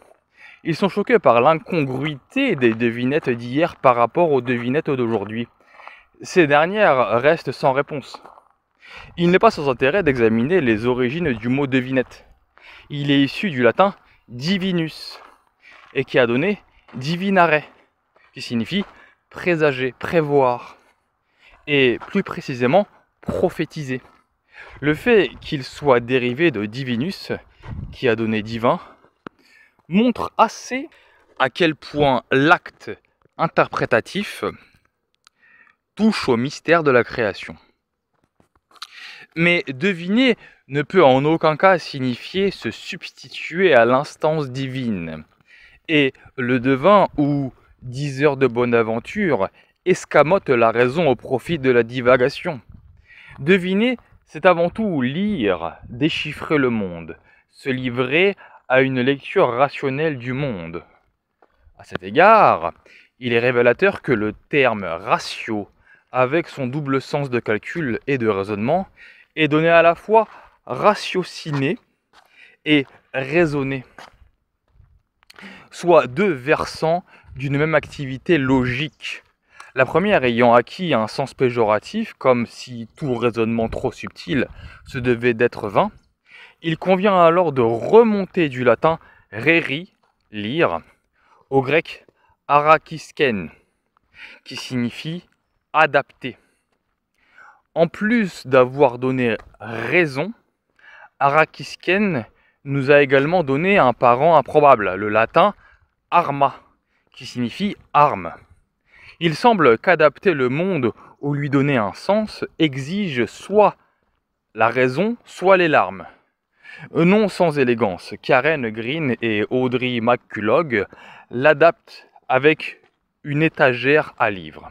Ils sont choqués par l'incongruité des devinettes d'hier par rapport aux devinettes d'aujourd'hui. Ces dernières restent sans réponse. Il n'est pas sans intérêt d'examiner les origines du mot devinette. Il est issu du latin divinus et qui a donné divinare, qui signifie présager, prévoir, et plus précisément prophétiser. Le fait qu'il soit dérivé de divinus qui a donné divin, montre assez à quel point l'acte interprétatif touche au mystère de la création. Mais deviner ne peut en aucun cas signifier se substituer à l'instance divine. Et le devin ou diseur de bonne aventure escamote la raison au profit de la divagation. Deviner, c'est avant tout lire, déchiffrer le monde, se livrer à une lecture rationnelle du monde. À cet égard, il est révélateur que le terme ratio, avec son double sens de calcul et de raisonnement, est donné à la fois ratiociné » et raisonner, soit deux versants d'une même activité logique. La première ayant acquis un sens péjoratif, comme si tout raisonnement trop subtil se devait d'être vain, il convient alors de remonter du latin reri, lire, au grec arakisken, qui signifie adapter. En plus d'avoir donné raison, arakisken nous a également donné un parent improbable, le latin arma, qui signifie arme. Il semble qu'adapter le monde ou lui donner un sens exige soit la raison, soit les larmes. Euh, non sans élégance, Karen Green et Audrey McCullough l'adaptent avec une étagère à livres.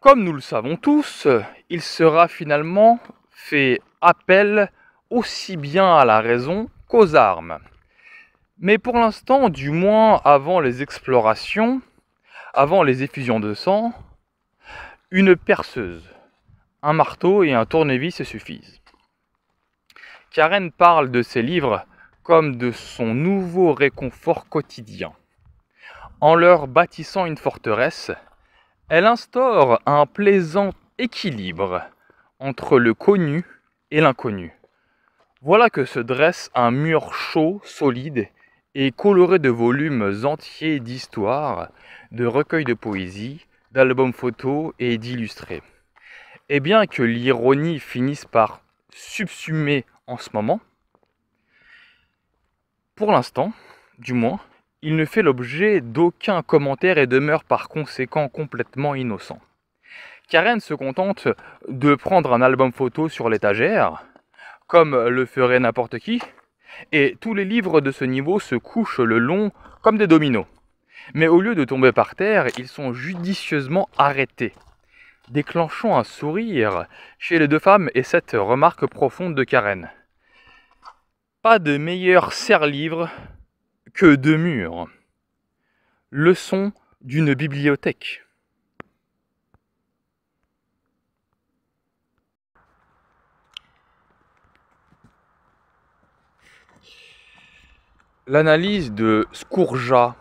Comme nous le savons tous, il sera finalement fait appel aussi bien à la raison qu'aux armes. Mais pour l'instant, du moins avant les explorations, avant les effusions de sang, une perceuse, un marteau et un tournevis suffisent. Karen parle de ses livres comme de son nouveau réconfort quotidien. En leur bâtissant une forteresse, elle instaure un plaisant équilibre entre le connu et l'inconnu. Voilà que se dresse un mur chaud, solide et coloré de volumes entiers d'histoires, de recueils de poésie, d'albums photos et d'illustrés. Et bien que l'ironie finisse par subsumer en ce moment, pour l'instant, du moins, il ne fait l'objet d'aucun commentaire et demeure par conséquent complètement innocent. Karen se contente de prendre un album photo sur l'étagère, comme le ferait n'importe qui, et tous les livres de ce niveau se couchent le long comme des dominos. Mais au lieu de tomber par terre, ils sont judicieusement arrêtés déclenchant un sourire chez les deux femmes et cette remarque profonde de Karen. Pas de meilleur serre-livre que de murs. Leçon d'une bibliothèque. L'analyse de Scourja,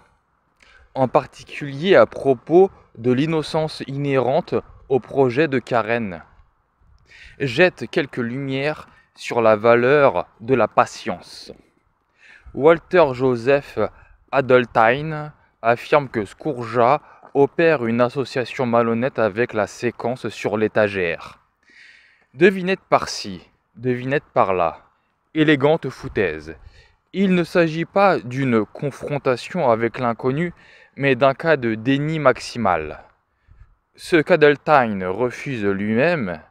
en particulier à propos de l'innocence inhérente projet de Karen. Jette quelques lumières sur la valeur de la patience. Walter Joseph Adeltein affirme que Scourja opère une association malhonnête avec la séquence sur l'étagère. Devinette par-ci, devinette par-là, élégante foutaise. Il ne s'agit pas d'une confrontation avec l'inconnu, mais d'un cas de déni maximal ce qu'Adeltine refuse lui-même,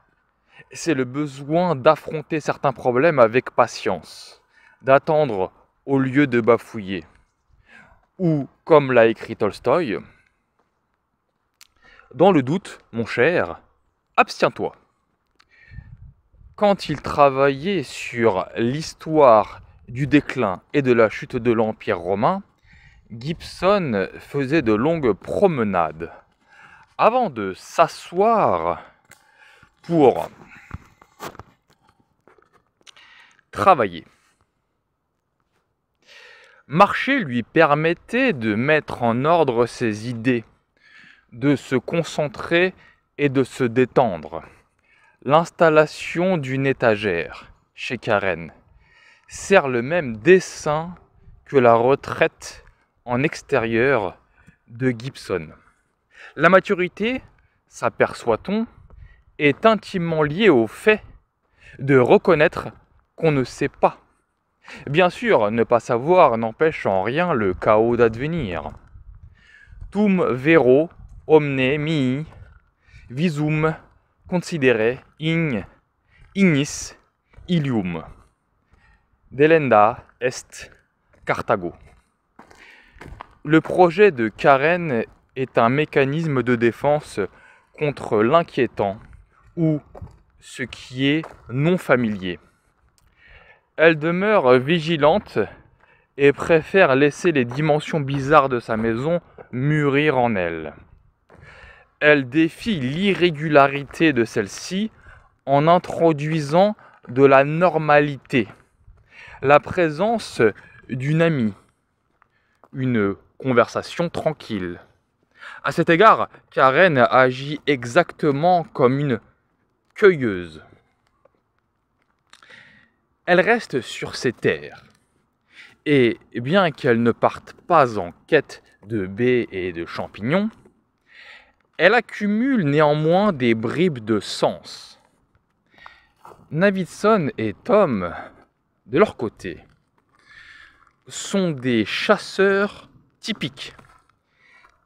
c'est le besoin d'affronter certains problèmes avec patience, d'attendre au lieu de bafouiller. Ou, comme l'a écrit Tolstoï, Dans le doute, mon cher, abstiens-toi. Quand il travaillait sur l'histoire du déclin et de la chute de l'Empire romain, Gibson faisait de longues promenades avant de s'asseoir pour travailler. Marcher lui permettait de mettre en ordre ses idées, de se concentrer et de se détendre. L'installation d'une étagère chez Karen sert le même dessin que la retraite en extérieur de Gibson. La maturité, s'aperçoit-on, est intimement liée au fait de reconnaître qu'on ne sait pas. Bien sûr, ne pas savoir n'empêche en rien le chaos d'advenir. Tum vero omne mi visum considere ignis ilium. Delenda est Carthago. Le projet de Karen est un mécanisme de défense contre l'inquiétant ou ce qui est non familier. Elle demeure vigilante et préfère laisser les dimensions bizarres de sa maison mûrir en elle. Elle défie l'irrégularité de celle-ci en introduisant de la normalité, la présence d'une amie, une conversation tranquille. À cet égard, Karen agit exactement comme une cueilleuse. Elle reste sur ses terres. Et bien qu'elle ne parte pas en quête de baies et de champignons, elle accumule néanmoins des bribes de sens. Navidson et Tom, de leur côté, sont des chasseurs typiques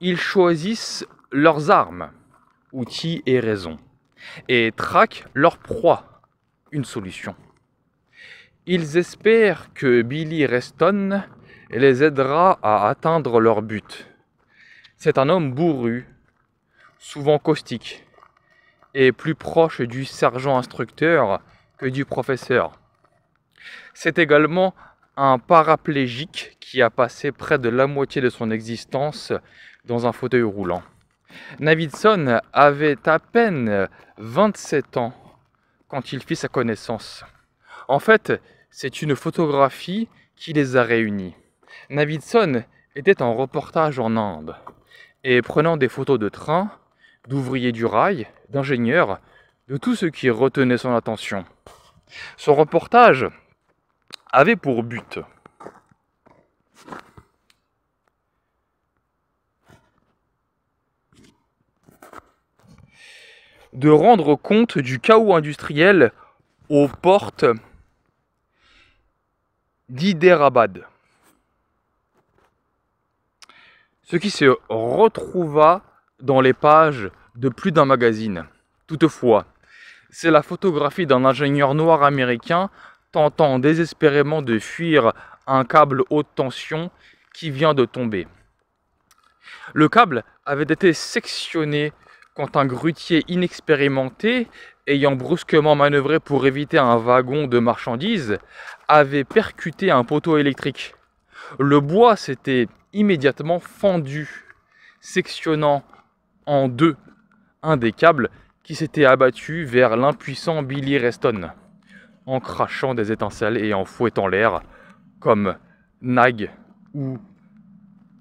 ils choisissent leurs armes, outils et raisons, et traquent leur proie, une solution. Ils espèrent que Billy Reston les aidera à atteindre leur but. C'est un homme bourru, souvent caustique, et plus proche du sergent instructeur que du professeur. C'est également un paraplégique qui a passé près de la moitié de son existence dans un fauteuil roulant. Navidson avait à peine 27 ans quand il fit sa connaissance. En fait, c'est une photographie qui les a réunis. Navidson était en reportage en Inde et prenant des photos de trains, d'ouvriers du rail, d'ingénieurs, de tout ce qui retenait son attention. Son reportage avait pour but de rendre compte du chaos industriel aux portes d'Hyderabad. Ce qui se retrouva dans les pages de plus d'un magazine. Toutefois, c'est la photographie d'un ingénieur noir américain tentant désespérément de fuir un câble haute tension qui vient de tomber. Le câble avait été sectionné quand un grutier inexpérimenté, ayant brusquement manœuvré pour éviter un wagon de marchandises, avait percuté un poteau électrique. Le bois s'était immédiatement fendu, sectionnant en deux un des câbles qui s'était abattu vers l'impuissant Billy Reston, en crachant des étincelles et en fouettant l'air comme Nag ou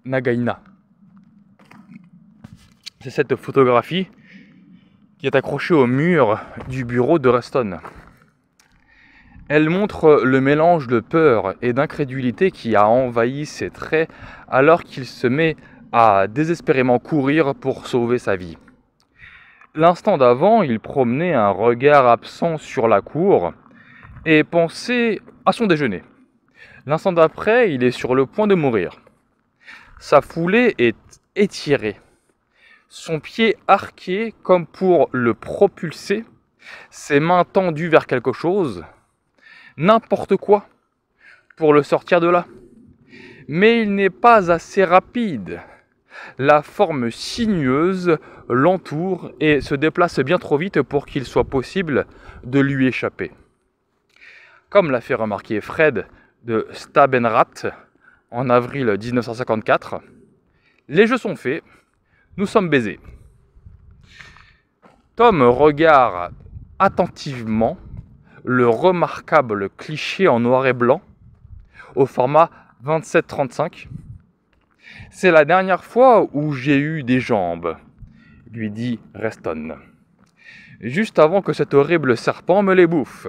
Nagaina c'est cette photographie qui est accrochée au mur du bureau de Reston. Elle montre le mélange de peur et d'incrédulité qui a envahi ses traits alors qu'il se met à désespérément courir pour sauver sa vie. L'instant d'avant, il promenait un regard absent sur la cour et pensait à son déjeuner. L'instant d'après, il est sur le point de mourir. Sa foulée est étirée son pied arqué comme pour le propulser, ses mains tendues vers quelque chose, n'importe quoi, pour le sortir de là. Mais il n'est pas assez rapide. La forme sinueuse l'entoure et se déplace bien trop vite pour qu'il soit possible de lui échapper. Comme l'a fait remarquer Fred de Stabenrath en avril 1954, les jeux sont faits, nous sommes baisés. Tom regarde attentivement le remarquable cliché en noir et blanc au format 27-35. C'est la dernière fois où j'ai eu des jambes, lui dit Reston. Juste avant que cet horrible serpent me les bouffe.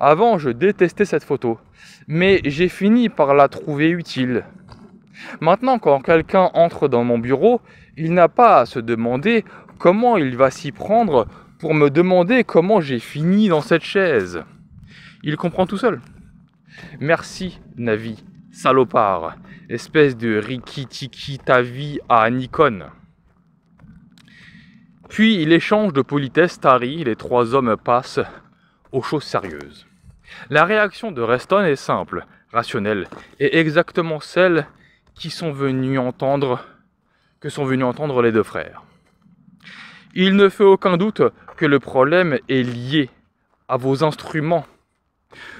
Avant, je détestais cette photo, mais j'ai fini par la trouver utile. Maintenant, quand quelqu'un entre dans mon bureau, il n'a pas à se demander comment il va s'y prendre pour me demander comment j'ai fini dans cette chaise. Il comprend tout seul. Merci, Navi, salopard, espèce de rikitiki tavi à Nikon. Puis il échange de politesse tarie, les trois hommes passent aux choses sérieuses. La réaction de Reston est simple, rationnelle, et exactement celle qui sont venus entendre, que sont venus entendre les deux frères. Il ne fait aucun doute que le problème est lié à vos instruments.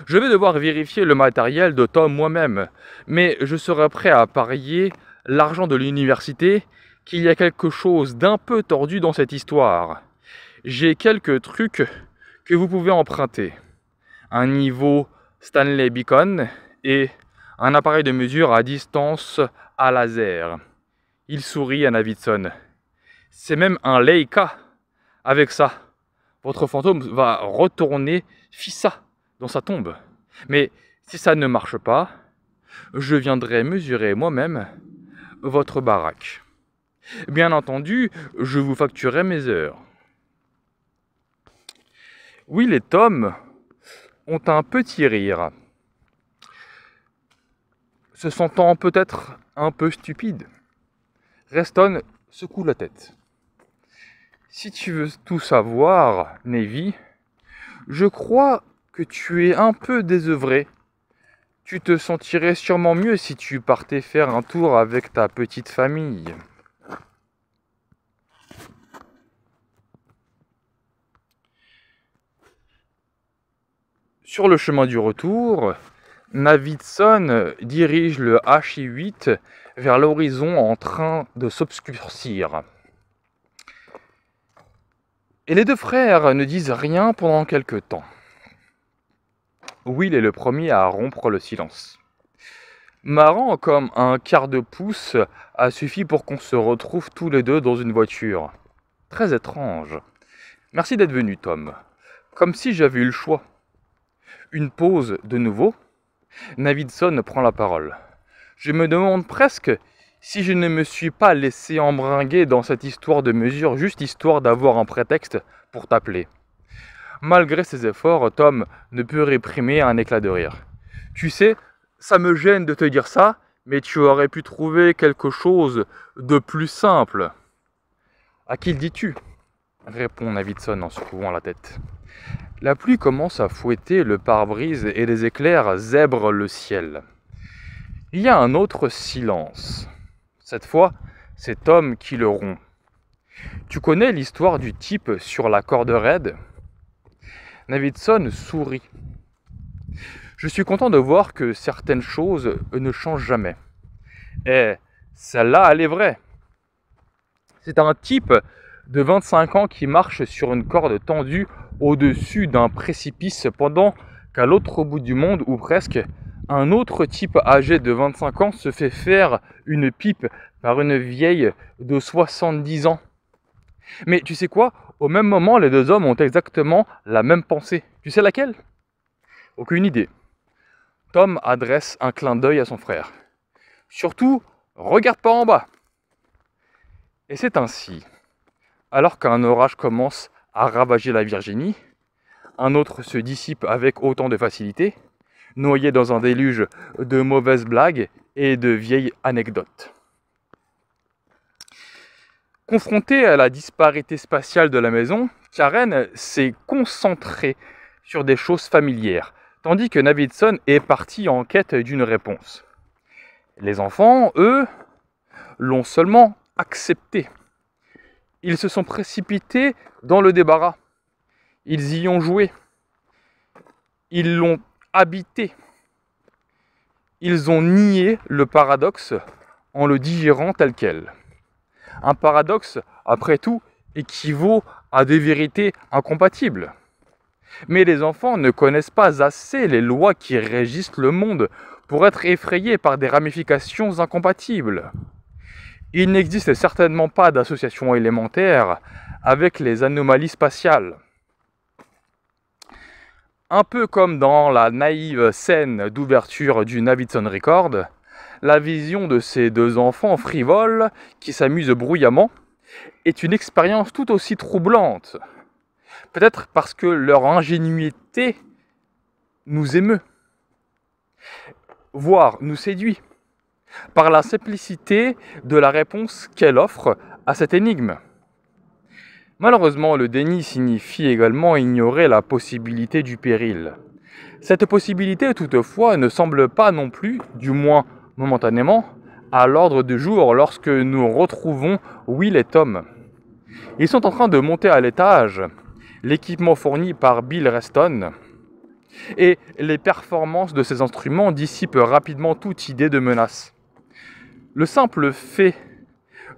Je vais devoir vérifier le matériel de Tom moi-même, mais je serai prêt à parier l'argent de l'université qu'il y a quelque chose d'un peu tordu dans cette histoire. J'ai quelques trucs que vous pouvez emprunter. Un niveau Stanley Beacon et un appareil de mesure à distance à laser. Il sourit à Navidson. C'est même un Leica avec ça. Votre fantôme va retourner Fissa dans sa tombe. Mais si ça ne marche pas, je viendrai mesurer moi-même votre baraque. Bien entendu, je vous facturerai mes heures. Oui, les tomes ont un petit rire se sentant peut-être un peu stupide, Reston secoue la tête. Si tu veux tout savoir, Navy, je crois que tu es un peu désœuvré. Tu te sentirais sûrement mieux si tu partais faire un tour avec ta petite famille. Sur le chemin du retour, Navidson dirige le HI-8 vers l'horizon en train de s'obscurcir. Et les deux frères ne disent rien pendant quelque temps. Will est le premier à rompre le silence. Marrant comme un quart de pouce a suffi pour qu'on se retrouve tous les deux dans une voiture. Très étrange. Merci d'être venu, Tom. Comme si j'avais eu le choix. Une pause de nouveau, Navidson prend la parole. Je me demande presque si je ne me suis pas laissé embringuer dans cette histoire de mesure juste histoire d'avoir un prétexte pour t'appeler. Malgré ses efforts, Tom ne peut réprimer un éclat de rire. Tu sais, ça me gêne de te dire ça, mais tu aurais pu trouver quelque chose de plus simple. À qui le dis-tu répond Navidson en secouant la tête. La pluie commence à fouetter le pare-brise et les éclairs zèbrent le ciel. Il y a un autre silence. Cette fois, c'est homme qui le rompt. Tu connais l'histoire du type sur la corde raide Davidson sourit. Je suis content de voir que certaines choses ne changent jamais. Et eh, celle-là, elle est vraie. C'est un type de 25 ans qui marche sur une corde tendue au-dessus d'un précipice pendant qu'à l'autre bout du monde, ou presque, un autre type âgé de 25 ans se fait faire une pipe par une vieille de 70 ans. Mais tu sais quoi Au même moment, les deux hommes ont exactement la même pensée. Tu sais laquelle Aucune idée. Tom adresse un clin d'œil à son frère. Surtout, regarde pas en bas. Et c'est ainsi alors qu'un orage commence à ravager la Virginie, un autre se dissipe avec autant de facilité, noyé dans un déluge de mauvaises blagues et de vieilles anecdotes. Confrontée à la disparité spatiale de la maison, Karen s'est concentrée sur des choses familières, tandis que Navidson est parti en quête d'une réponse. Les enfants, eux, l'ont seulement accepté ils se sont précipités dans le débarras. Ils y ont joué. Ils l'ont habité. Ils ont nié le paradoxe en le digérant tel quel. Un paradoxe, après tout, équivaut à des vérités incompatibles. Mais les enfants ne connaissent pas assez les lois qui régissent le monde pour être effrayés par des ramifications incompatibles. Il n'existe certainement pas d'association élémentaire avec les anomalies spatiales. Un peu comme dans la naïve scène d'ouverture du Navidson Record, la vision de ces deux enfants frivoles qui s'amusent bruyamment est une expérience tout aussi troublante. Peut-être parce que leur ingénuité nous émeut, voire nous séduit par la simplicité de la réponse qu'elle offre à cette énigme. Malheureusement, le déni signifie également ignorer la possibilité du péril. Cette possibilité, toutefois, ne semble pas non plus, du moins momentanément, à l'ordre du jour lorsque nous retrouvons Will et Tom. Ils sont en train de monter à l'étage, l'équipement fourni par Bill Reston, et les performances de ces instruments dissipent rapidement toute idée de menace le simple fait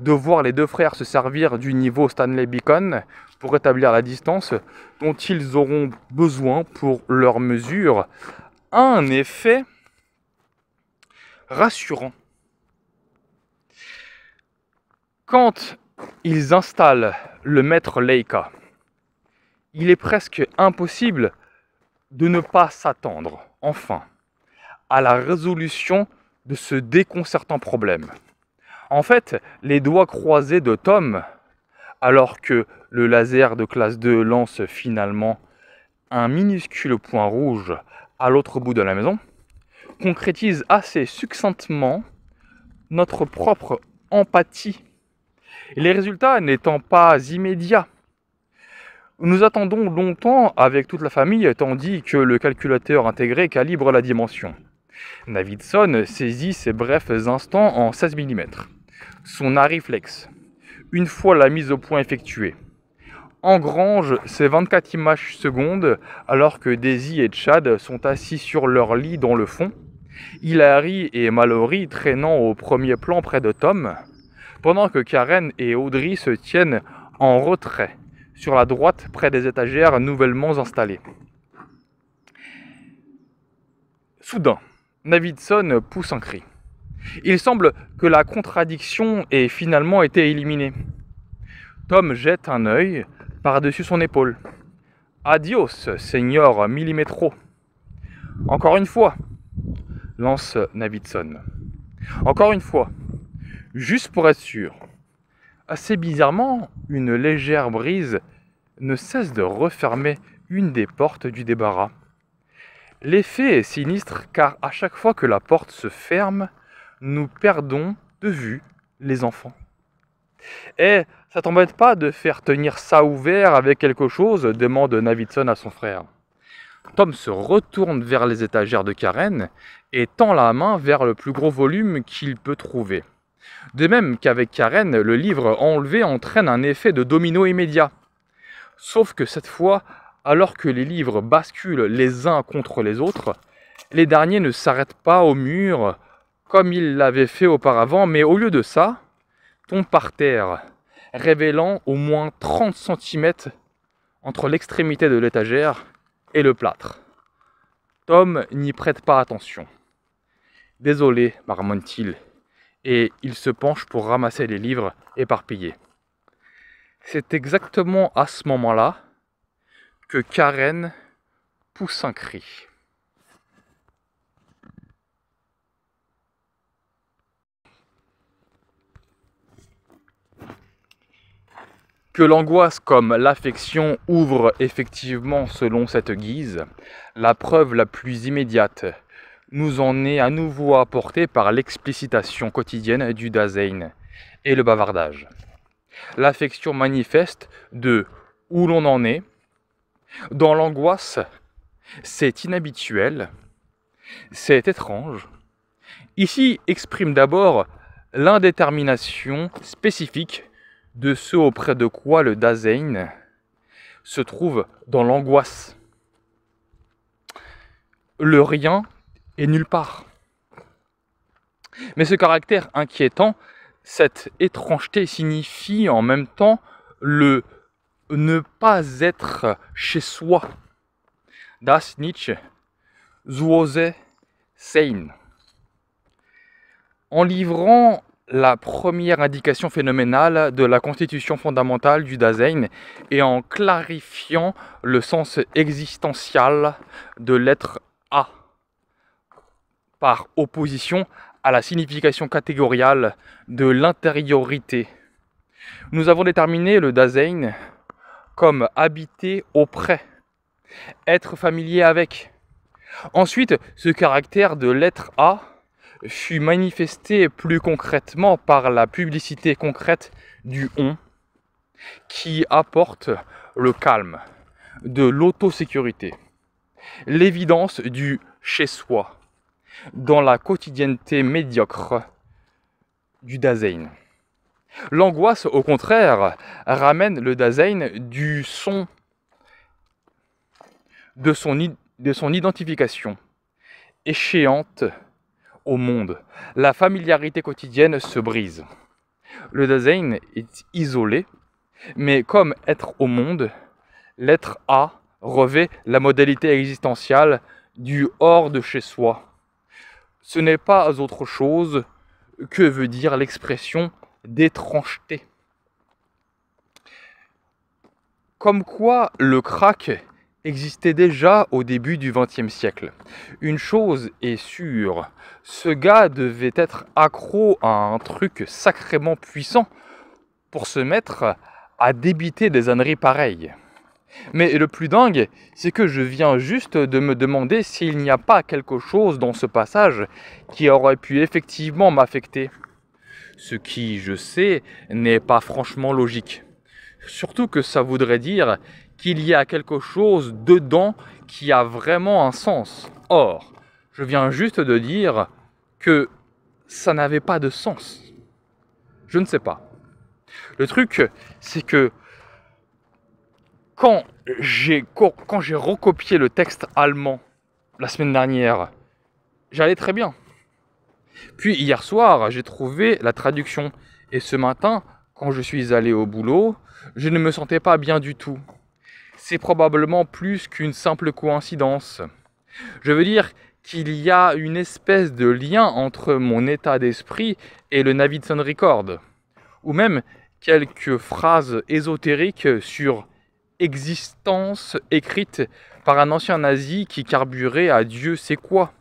de voir les deux frères se servir du niveau Stanley Beacon pour établir la distance dont ils auront besoin pour leur mesure a un effet rassurant. Quand ils installent le maître Leica, il est presque impossible de ne pas s'attendre, enfin, à la résolution de ce déconcertant problème. En fait, les doigts croisés de Tom, alors que le laser de classe 2 lance finalement un minuscule point rouge à l'autre bout de la maison, concrétise assez succinctement notre propre empathie. les résultats n'étant pas immédiats, nous attendons longtemps avec toute la famille, tandis que le calculateur intégré calibre la dimension. Davidson saisit ces brefs instants en 16 mm. Son ariflex, une fois la mise au point effectuée, engrange ses 24 images secondes alors que Daisy et Chad sont assis sur leur lit dans le fond, Hilary et Mallory traînant au premier plan près de Tom, pendant que Karen et Audrey se tiennent en retrait sur la droite près des étagères nouvellement installées. Soudain, Navidson pousse un cri. Il semble que la contradiction ait finalement été éliminée. Tom jette un œil par-dessus son épaule. Adios, Seigneur Millimetro. Encore une fois, lance Navidson. Encore une fois, juste pour être sûr. Assez bizarrement, une légère brise ne cesse de refermer une des portes du débarras. L'effet est sinistre car à chaque fois que la porte se ferme, nous perdons de vue les enfants. Eh, ça t'embête pas de faire tenir ça ouvert avec quelque chose demande Navidson à son frère. Tom se retourne vers les étagères de Karen et tend la main vers le plus gros volume qu'il peut trouver. De même qu'avec Karen, le livre enlevé entraîne un effet de domino immédiat. Sauf que cette fois, alors que les livres basculent les uns contre les autres, les derniers ne s'arrêtent pas au mur comme ils l'avaient fait auparavant, mais au lieu de ça, tombent par terre, révélant au moins 30 cm entre l'extrémité de l'étagère et le plâtre. Tom n'y prête pas attention. Désolé, marmonne-t-il, et il se penche pour ramasser les livres éparpillés. C'est exactement à ce moment-là que Karen pousse un cri. Que l'angoisse comme l'affection ouvre effectivement selon cette guise, la preuve la plus immédiate nous en est à nouveau apportée par l'explicitation quotidienne du Dasein et le bavardage. L'affection manifeste de où l'on en est dans l'angoisse. C'est inhabituel, c'est étrange. Ici exprime d'abord l'indétermination spécifique de ce auprès de quoi le Dasein se trouve dans l'angoisse. Le rien est nulle part. Mais ce caractère inquiétant, cette étrangeté signifie en même temps le ne pas être chez soi. Das Nietzsche sein. En livrant la première indication phénoménale de la constitution fondamentale du Dasein et en clarifiant le sens existentiel de l'être A par opposition à la signification catégoriale de l'intériorité. Nous avons déterminé le Dasein comme habiter auprès, être familier avec. Ensuite, ce caractère de lettre A fut manifesté plus concrètement par la publicité concrète du on qui apporte le calme, de l'autosécurité, l'évidence du chez soi dans la quotidienneté médiocre du Dasein. L'angoisse, au contraire, ramène le Dasein du son, de son, identification échéante au monde. La familiarité quotidienne se brise. Le Dasein est isolé, mais comme être au monde, l'être A revêt la modalité existentielle du hors de chez soi. Ce n'est pas autre chose que veut dire l'expression d'étrangeté. Comme quoi le crack existait déjà au début du XXe siècle. Une chose est sûre, ce gars devait être accro à un truc sacrément puissant pour se mettre à débiter des âneries pareilles. Mais le plus dingue, c'est que je viens juste de me demander s'il n'y a pas quelque chose dans ce passage qui aurait pu effectivement m'affecter ce qui, je sais, n'est pas franchement logique. Surtout que ça voudrait dire qu'il y a quelque chose dedans qui a vraiment un sens. Or, je viens juste de dire que ça n'avait pas de sens. Je ne sais pas. Le truc, c'est que quand j'ai, recopié le texte allemand la semaine dernière, j'allais très bien. Puis hier soir, j'ai trouvé la traduction. Et ce matin, quand je suis allé au boulot, je ne me sentais pas bien du tout. C'est probablement plus qu'une simple coïncidence. Je veux dire qu'il y a une espèce de lien entre mon état d'esprit et le Navidson Record. Ou même quelques phrases ésotériques sur existence écrite par un ancien nazi qui carburait à Dieu sait quoi.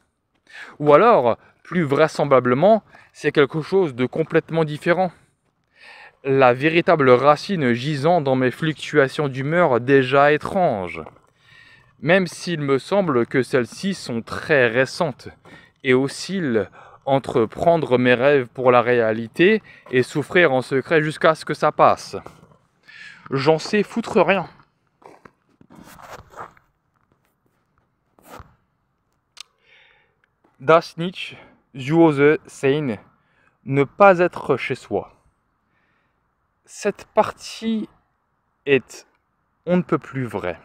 Ou alors plus vraisemblablement, c'est quelque chose de complètement différent. La véritable racine gisant dans mes fluctuations d'humeur déjà étranges. Même s'il me semble que celles-ci sont très récentes et oscillent entre prendre mes rêves pour la réalité et souffrir en secret jusqu'à ce que ça passe. J'en sais foutre rien. Das Nietzsche Zuose Sein, ne pas être chez soi. Cette partie est on ne peut plus vrai.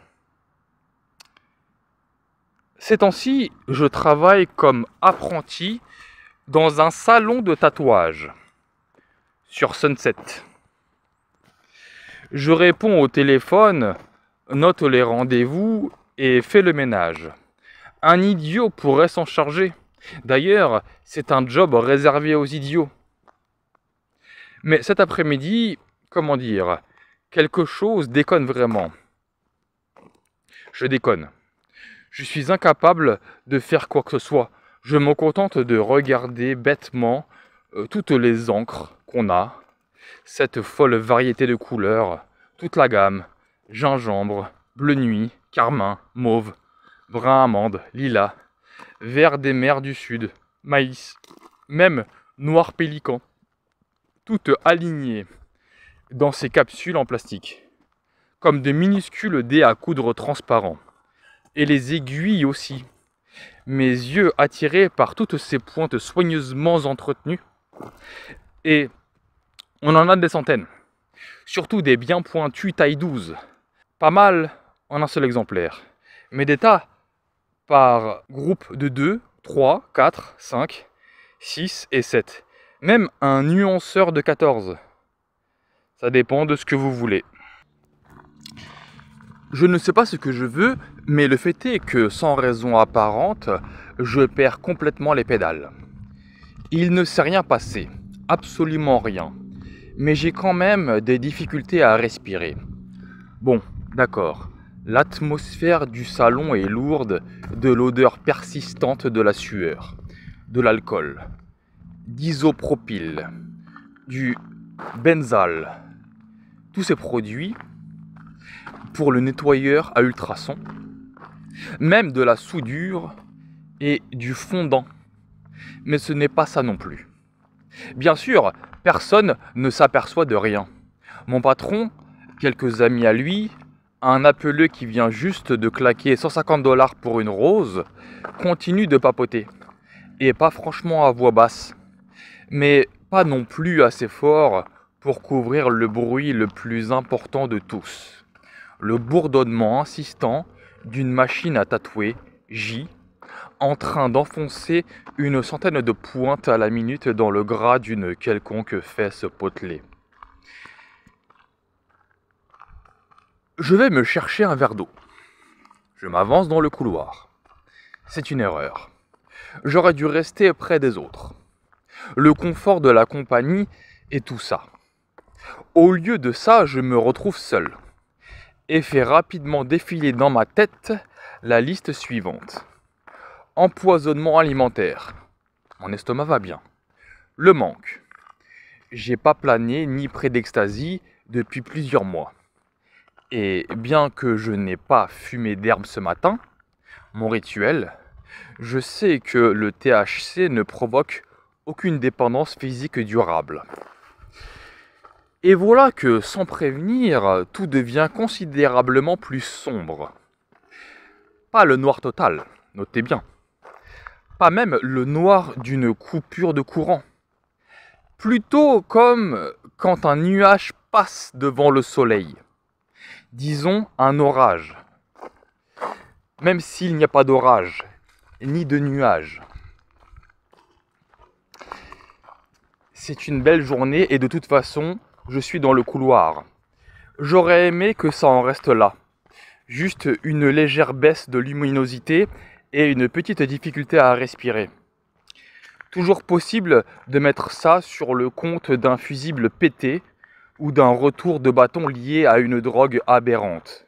Ces temps-ci, je travaille comme apprenti dans un salon de tatouage sur Sunset. Je réponds au téléphone, note les rendez-vous et fais le ménage. Un idiot pourrait s'en charger. D'ailleurs, c'est un job réservé aux idiots. Mais cet après-midi, comment dire, quelque chose déconne vraiment. Je déconne. Je suis incapable de faire quoi que ce soit. Je me contente de regarder bêtement euh, toutes les encres qu'on a, cette folle variété de couleurs, toute la gamme, gingembre, bleu nuit, carmin, mauve, brun amande, lilas, vers des mers du sud. Maïs, même noir pélican, toutes alignées dans ces capsules en plastique, comme de minuscules dés à coudre transparents. Et les aiguilles aussi. Mes yeux attirés par toutes ces pointes soigneusement entretenues. Et on en a des centaines. Surtout des bien pointues taille 12. Pas mal en un seul exemplaire. Mais des tas par groupe de 2, 3, 4, 5, 6 et 7. Même un nuanceur de 14. Ça dépend de ce que vous voulez. Je ne sais pas ce que je veux, mais le fait est que sans raison apparente, je perds complètement les pédales. Il ne s'est rien passé, absolument rien. Mais j'ai quand même des difficultés à respirer. Bon, d'accord. L'atmosphère du salon est lourde de l'odeur persistante de la sueur, de l'alcool, d'isopropyl, du benzal. Tous ces produits pour le nettoyeur à ultrasons, même de la soudure et du fondant. Mais ce n'est pas ça non plus. Bien sûr, personne ne s'aperçoit de rien. Mon patron, quelques amis à lui, un appeleux qui vient juste de claquer 150 dollars pour une rose continue de papoter. Et pas franchement à voix basse. Mais pas non plus assez fort pour couvrir le bruit le plus important de tous. Le bourdonnement insistant d'une machine à tatouer, J, en train d'enfoncer une centaine de pointes à la minute dans le gras d'une quelconque fesse potelée. Je vais me chercher un verre d'eau. Je m'avance dans le couloir. C'est une erreur. J'aurais dû rester près des autres. Le confort de la compagnie et tout ça. Au lieu de ça, je me retrouve seul et fais rapidement défiler dans ma tête la liste suivante. Empoisonnement alimentaire. Mon estomac va bien. Le manque. J'ai pas plané ni près d'extasie depuis plusieurs mois. Et bien que je n'ai pas fumé d'herbe ce matin, mon rituel, je sais que le THC ne provoque aucune dépendance physique durable. Et voilà que, sans prévenir, tout devient considérablement plus sombre. Pas le noir total, notez bien. Pas même le noir d'une coupure de courant. Plutôt comme quand un nuage passe devant le soleil disons, un orage. Même s'il n'y a pas d'orage, ni de nuages. C'est une belle journée et de toute façon, je suis dans le couloir. J'aurais aimé que ça en reste là. Juste une légère baisse de luminosité et une petite difficulté à respirer. Toujours possible de mettre ça sur le compte d'un fusible pété ou d'un retour de bâton lié à une drogue aberrante.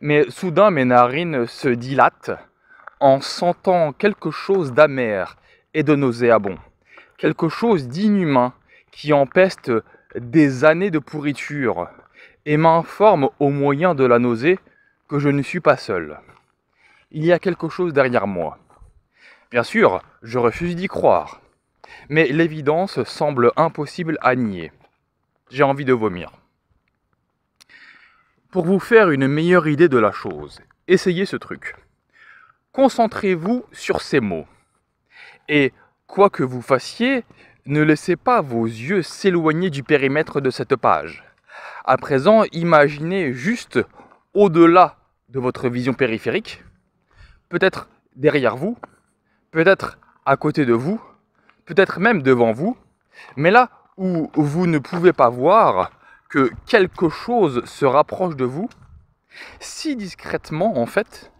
Mais soudain mes narines se dilatent en sentant quelque chose d'amer et de nauséabond, quelque chose d'inhumain qui empeste des années de pourriture et m'informe au moyen de la nausée que je ne suis pas seul. Il y a quelque chose derrière moi. Bien sûr, je refuse d'y croire, mais l'évidence semble impossible à nier j'ai envie de vomir. Pour vous faire une meilleure idée de la chose, essayez ce truc. Concentrez-vous sur ces mots. Et quoi que vous fassiez, ne laissez pas vos yeux s'éloigner du périmètre de cette page. À présent, imaginez juste au-delà de votre vision périphérique, peut-être derrière vous, peut-être à côté de vous, peut-être même devant vous, mais là, où vous ne pouvez pas voir que quelque chose se rapproche de vous, si discrètement en fait,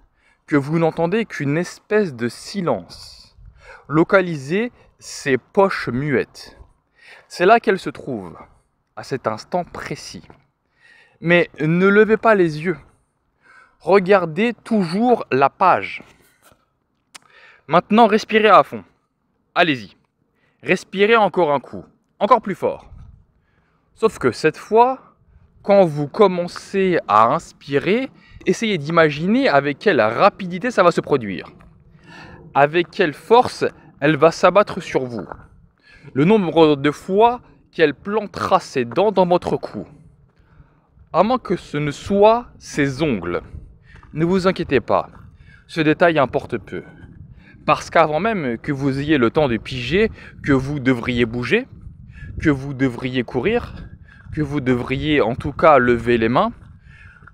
que vous n'entendez qu'une espèce de silence. Localisez ces poches muettes. C'est là qu'elles se trouvent, à cet instant précis. Mais ne levez pas les yeux. Regardez toujours la page. Maintenant, respirez à fond. Allez-y. Respirez encore un coup encore plus fort. Sauf que cette fois, quand vous commencez à inspirer, essayez d'imaginer avec quelle rapidité ça va se produire. Avec quelle force elle va s'abattre sur vous. Le nombre de fois qu'elle plantera ses dents dans votre cou. À moins que ce ne soit ses ongles. Ne vous inquiétez pas, ce détail importe peu. Parce qu'avant même que vous ayez le temps de piger que vous devriez bouger, que vous devriez courir, que vous devriez en tout cas lever les mains,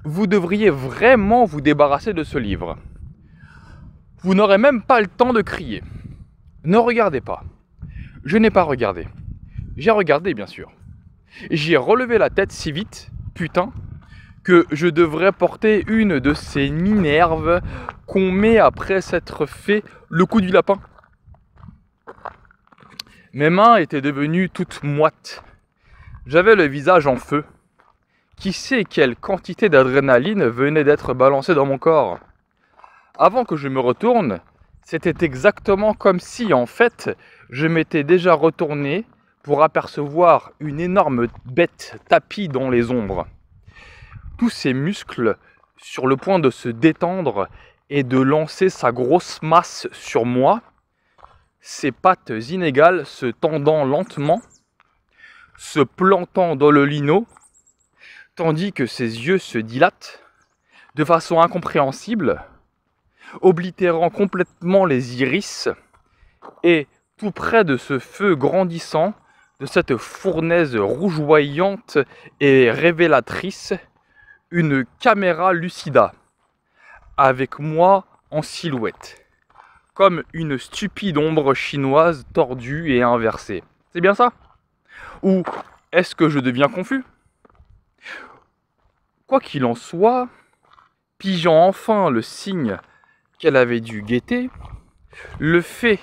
vous devriez vraiment vous débarrasser de ce livre. Vous n'aurez même pas le temps de crier. Ne regardez pas. Je n'ai pas regardé. J'ai regardé, bien sûr. J'ai relevé la tête si vite, putain, que je devrais porter une de ces minerves qu'on met après s'être fait le coup du lapin. Mes mains étaient devenues toutes moites. J'avais le visage en feu. Qui sait quelle quantité d'adrénaline venait d'être balancée dans mon corps Avant que je me retourne, c'était exactement comme si, en fait, je m'étais déjà retourné pour apercevoir une énorme bête tapie dans les ombres. Tous ses muscles sur le point de se détendre et de lancer sa grosse masse sur moi, ses pattes inégales se tendant lentement, se plantant dans le lino, tandis que ses yeux se dilatent de façon incompréhensible, oblitérant complètement les iris, et tout près de ce feu grandissant, de cette fournaise rougeoyante et révélatrice, une caméra lucida, avec moi en silhouette comme une stupide ombre chinoise tordue et inversée. C'est bien ça Ou est-ce que je deviens confus Quoi qu'il en soit, pigeant enfin le signe qu'elle avait dû guetter, le fait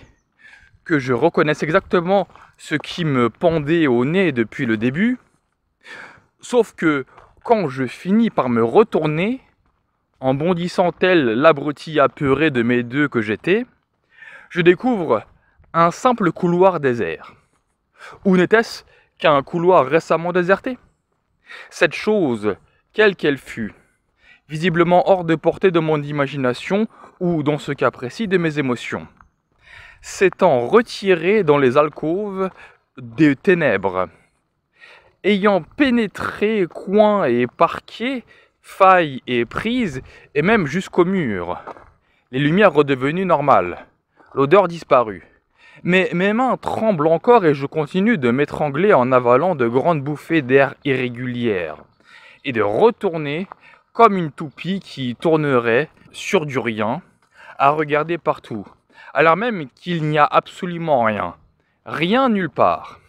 que je reconnaisse exactement ce qui me pendait au nez depuis le début, sauf que quand je finis par me retourner, en bondissant tel l'abruti apeuré de mes deux que j'étais, je découvre un simple couloir désert. Ou n'était-ce qu'un couloir récemment déserté Cette chose, quelle qu'elle fût, visiblement hors de portée de mon imagination ou, dans ce cas précis, de mes émotions, s'étant retirée dans les alcôves des ténèbres, ayant pénétré coins et parquets, failles et prises, et même jusqu'au mur, les lumières redevenues normales L'odeur disparut. Mais mes mains tremblent encore et je continue de m'étrangler en avalant de grandes bouffées d'air irrégulières et de retourner comme une toupie qui tournerait sur du rien à regarder partout, alors même qu'il n'y a absolument rien, rien nulle part.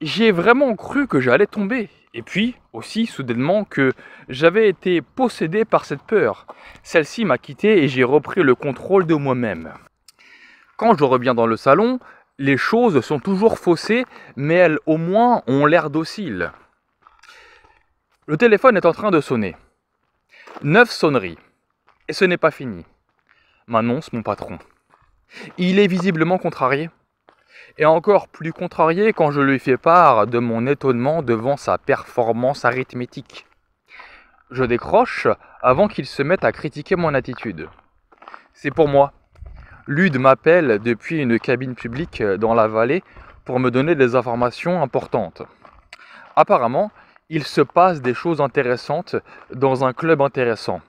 J'ai vraiment cru que j'allais tomber et puis aussi soudainement que j'avais été possédé par cette peur. Celle-ci m'a quitté et j'ai repris le contrôle de moi-même. Quand je reviens dans le salon, les choses sont toujours faussées, mais elles au moins ont l'air dociles. Le téléphone est en train de sonner. Neuf sonneries. Et ce n'est pas fini, m'annonce mon patron. Il est visiblement contrarié. Et encore plus contrarié quand je lui fais part de mon étonnement devant sa performance arithmétique. Je décroche avant qu'il se mette à critiquer mon attitude. C'est pour moi, Lude m'appelle depuis une cabine publique euh, dans la vallée pour me donner des informations importantes. Apparemment, il se passe des choses intéressantes dans un club intéressant.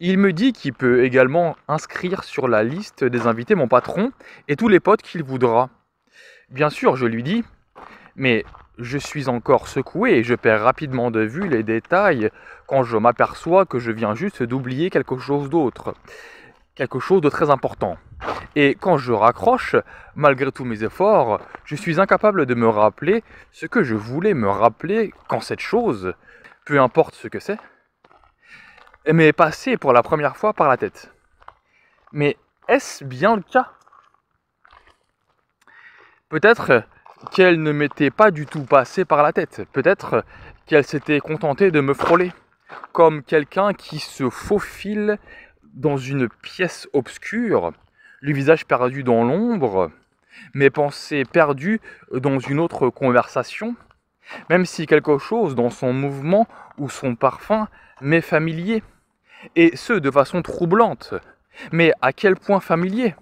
Il me dit qu'il peut également inscrire sur la liste des invités mon patron et tous les potes qu'il voudra. Bien sûr, je lui dis, mais je suis encore secoué et je perds rapidement de vue les détails quand je m'aperçois que je viens juste d'oublier quelque chose d'autre quelque chose de très important. Et quand je raccroche, malgré tous mes efforts, je suis incapable de me rappeler ce que je voulais me rappeler quand cette chose, peu importe ce que c'est, m'est passée pour la première fois par la tête. Mais est-ce bien le cas Peut-être qu'elle ne m'était pas du tout passée par la tête. Peut-être qu'elle s'était contentée de me frôler, comme quelqu'un qui se faufile dans une pièce obscure, le visage perdu dans l'ombre, mes pensées perdues dans une autre conversation, même si quelque chose dans son mouvement ou son parfum m'est familier, et ce de façon troublante. Mais à quel point familier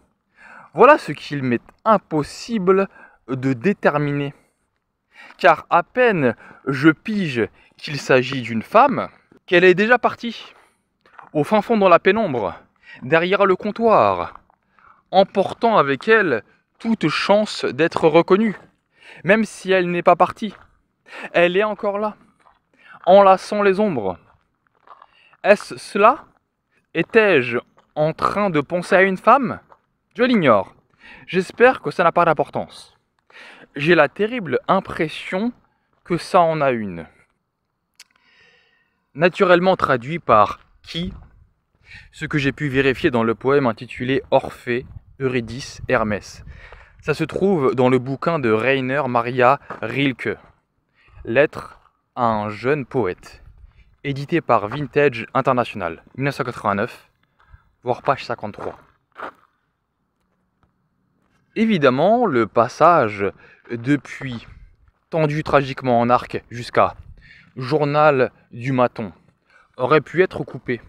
Voilà ce qu'il m'est impossible de déterminer. Car à peine je pige qu'il s'agit d'une femme, qu'elle est déjà partie au fin fond dans la pénombre, derrière le comptoir, emportant avec elle toute chance d'être reconnue, même si elle n'est pas partie. Elle est encore là, enlaçant les ombres. Est-ce cela Étais-je en train de penser à une femme Je l'ignore. J'espère que ça n'a pas d'importance. J'ai la terrible impression que ça en a une. Naturellement traduit par ce que j'ai pu vérifier dans le poème intitulé Orphée, Eurydice, Hermès. Ça se trouve dans le bouquin de Rainer Maria Rilke, Lettre à un jeune poète, édité par Vintage International, 1989, voire page 53. Évidemment, le passage depuis tendu tragiquement en arc jusqu'à Journal du maton aurait pu être coupé.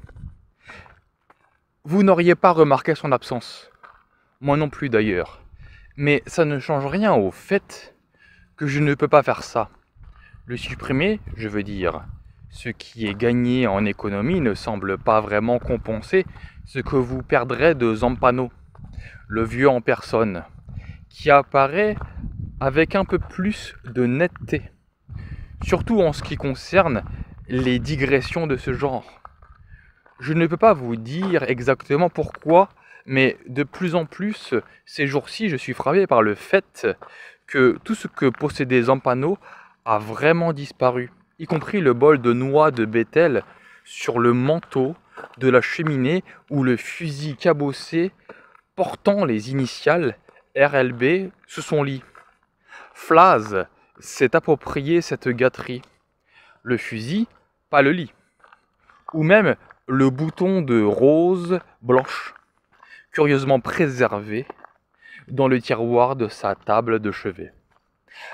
Vous n'auriez pas remarqué son absence. Moi non plus d'ailleurs. Mais ça ne change rien au fait que je ne peux pas faire ça. Le supprimer, je veux dire, ce qui est gagné en économie ne semble pas vraiment compenser ce que vous perdrez de Zampano, le vieux en personne, qui apparaît avec un peu plus de netteté, surtout en ce qui concerne les digressions de ce genre. Je ne peux pas vous dire exactement pourquoi, mais de plus en plus, ces jours-ci, je suis frappé par le fait que tout ce que possédait Zampano a vraiment disparu, y compris le bol de noix de Bethel sur le manteau de la cheminée où le fusil cabossé portant les initiales RLB se son lit. Flaz s'est approprié cette gâterie. Le fusil pas le lit. Ou même le bouton de rose blanche, curieusement préservé dans le tiroir de sa table de chevet.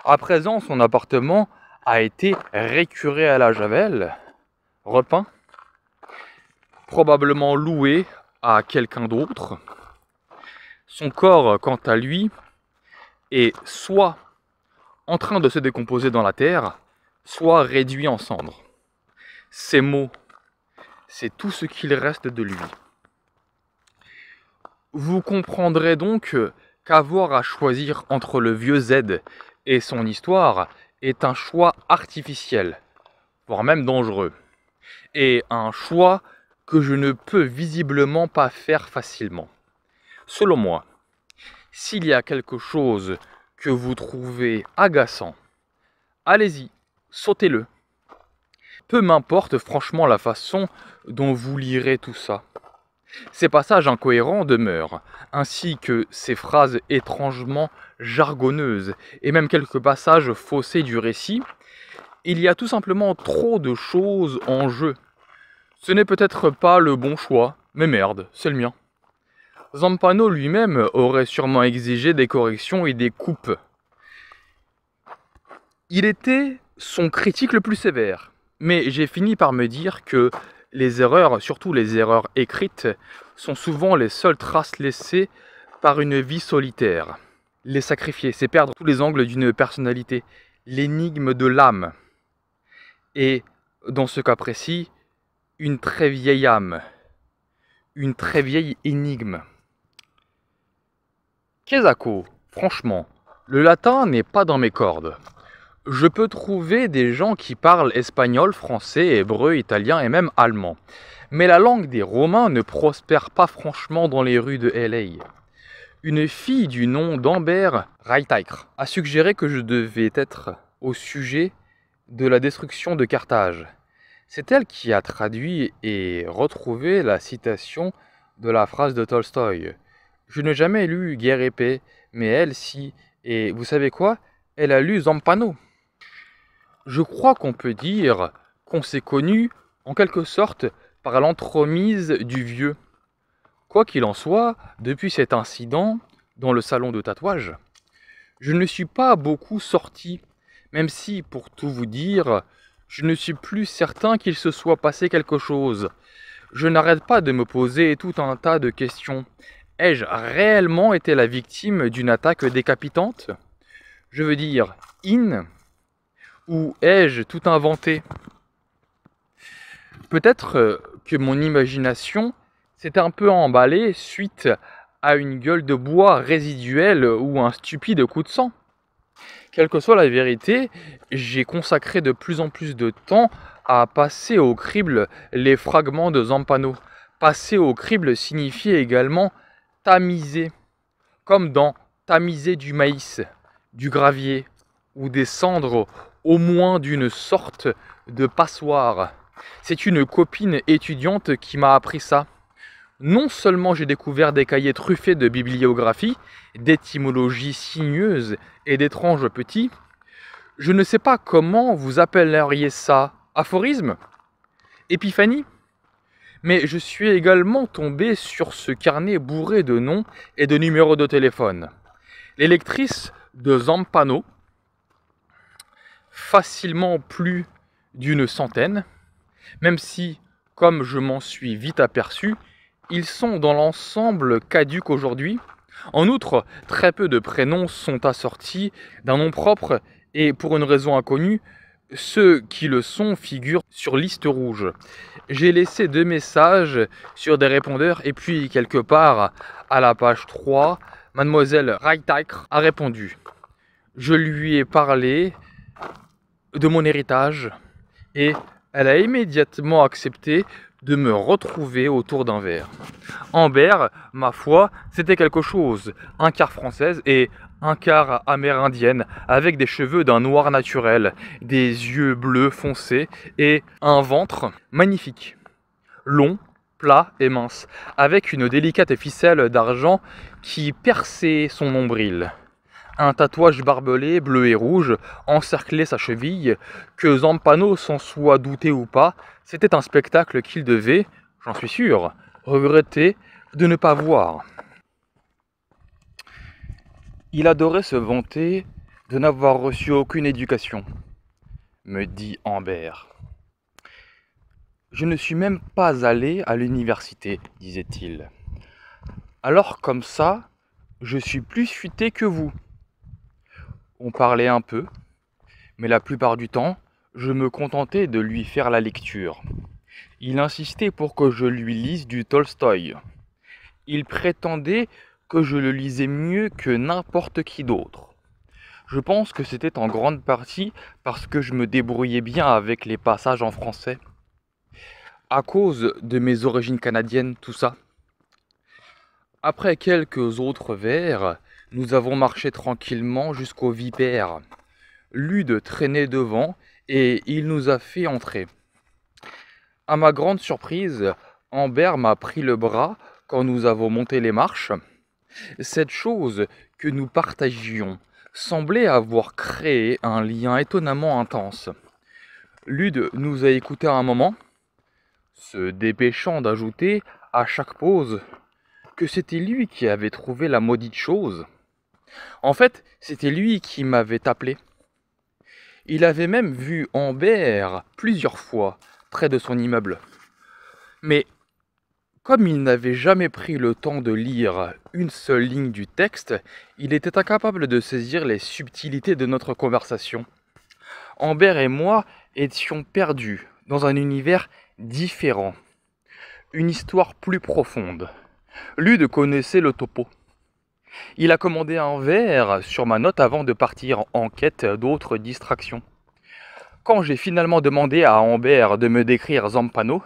À présent, son appartement a été récuré à la Javel, repeint, probablement loué à quelqu'un d'autre. Son corps, quant à lui, est soit en train de se décomposer dans la terre, soit réduit en cendres. Ces mots, c'est tout ce qu'il reste de lui. Vous comprendrez donc qu'avoir à choisir entre le vieux Z et son histoire est un choix artificiel, voire même dangereux, et un choix que je ne peux visiblement pas faire facilement. Selon moi, s'il y a quelque chose que vous trouvez agaçant, allez-y, sautez-le. Peu m'importe franchement la façon dont vous lirez tout ça. Ces passages incohérents demeurent, ainsi que ces phrases étrangement jargonneuses, et même quelques passages faussés du récit. Il y a tout simplement trop de choses en jeu. Ce n'est peut-être pas le bon choix, mais merde, c'est le mien. Zampano lui-même aurait sûrement exigé des corrections et des coupes. Il était son critique le plus sévère. Mais j'ai fini par me dire que les erreurs, surtout les erreurs écrites, sont souvent les seules traces laissées par une vie solitaire. Les sacrifier, c'est perdre tous les angles d'une personnalité, l'énigme de l'âme. Et dans ce cas précis, une très vieille âme, une très vieille énigme. Quesaco, franchement, le latin n'est pas dans mes cordes je peux trouver des gens qui parlent espagnol, français, hébreu, italien et même allemand. Mais la langue des Romains ne prospère pas franchement dans les rues de LA. Une fille du nom d'Amber Reitaker a suggéré que je devais être au sujet de la destruction de Carthage. C'est elle qui a traduit et retrouvé la citation de la phrase de Tolstoï. Je n'ai jamais lu Guerre épée, mais elle si. Et vous savez quoi Elle a lu Zampano je crois qu'on peut dire qu'on s'est connu en quelque sorte par l'entremise du vieux. Quoi qu'il en soit, depuis cet incident dans le salon de tatouage, je ne suis pas beaucoup sorti, même si, pour tout vous dire, je ne suis plus certain qu'il se soit passé quelque chose. Je n'arrête pas de me poser tout un tas de questions. Ai-je réellement été la victime d'une attaque décapitante Je veux dire, in ou ai-je tout inventé Peut-être euh, que mon imagination s'est un peu emballée suite à une gueule de bois résiduelle ou un stupide coup de sang. Quelle que soit la vérité, j'ai consacré de plus en plus de temps à passer au crible les fragments de Zampano. Passer au crible signifiait également tamiser, comme dans tamiser du maïs, du gravier ou des cendres au moins d'une sorte de passoire. C'est une copine étudiante qui m'a appris ça. Non seulement j'ai découvert des cahiers truffés de bibliographie, d'étymologies sinueuses et d'étranges petits, je ne sais pas comment vous appelleriez ça, aphorisme Épiphanie mais je suis également tombé sur ce carnet bourré de noms et de numéros de téléphone. L'électrice de Zampano facilement plus d'une centaine, même si, comme je m'en suis vite aperçu, ils sont dans l'ensemble caduques aujourd'hui. En outre, très peu de prénoms sont assortis d'un nom propre et pour une raison inconnue, ceux qui le sont figurent sur liste rouge. J'ai laissé deux messages sur des répondeurs et puis quelque part à la page 3, mademoiselle Reitach a répondu. Je lui ai parlé de mon héritage et elle a immédiatement accepté de me retrouver autour d'un verre. Amber, ma foi, c'était quelque chose, un quart française et un quart amérindienne, avec des cheveux d'un noir naturel, des yeux bleus foncés et un ventre magnifique, long, plat et mince, avec une délicate ficelle d'argent qui perçait son nombril un tatouage barbelé bleu et rouge encerclait sa cheville. Que Zampano s'en soit douté ou pas, c'était un spectacle qu'il devait, j'en suis sûr, regretter de ne pas voir. Il adorait se vanter de n'avoir reçu aucune éducation, me dit Ambert. Je ne suis même pas allé à l'université, disait-il. Alors comme ça, je suis plus fuité que vous, on parlait un peu, mais la plupart du temps, je me contentais de lui faire la lecture. Il insistait pour que je lui lise du Tolstoï. Il prétendait que je le lisais mieux que n'importe qui d'autre. Je pense que c'était en grande partie parce que je me débrouillais bien avec les passages en français. À cause de mes origines canadiennes, tout ça. Après quelques autres vers, nous avons marché tranquillement jusqu'au vipère. Lude traînait devant et il nous a fait entrer. À ma grande surprise, Amber m'a pris le bras quand nous avons monté les marches. Cette chose que nous partagions semblait avoir créé un lien étonnamment intense. Lude nous a écoutés un moment, se dépêchant d'ajouter à chaque pause que c'était lui qui avait trouvé la maudite chose. En fait, c'était lui qui m'avait appelé. Il avait même vu Amber plusieurs fois près de son immeuble. Mais comme il n'avait jamais pris le temps de lire une seule ligne du texte, il était incapable de saisir les subtilités de notre conversation. Amber et moi étions perdus dans un univers différent, une histoire plus profonde. Lude connaissait le topo. Il a commandé un verre sur ma note avant de partir en quête d'autres distractions. Quand j'ai finalement demandé à Amber de me décrire Zampano,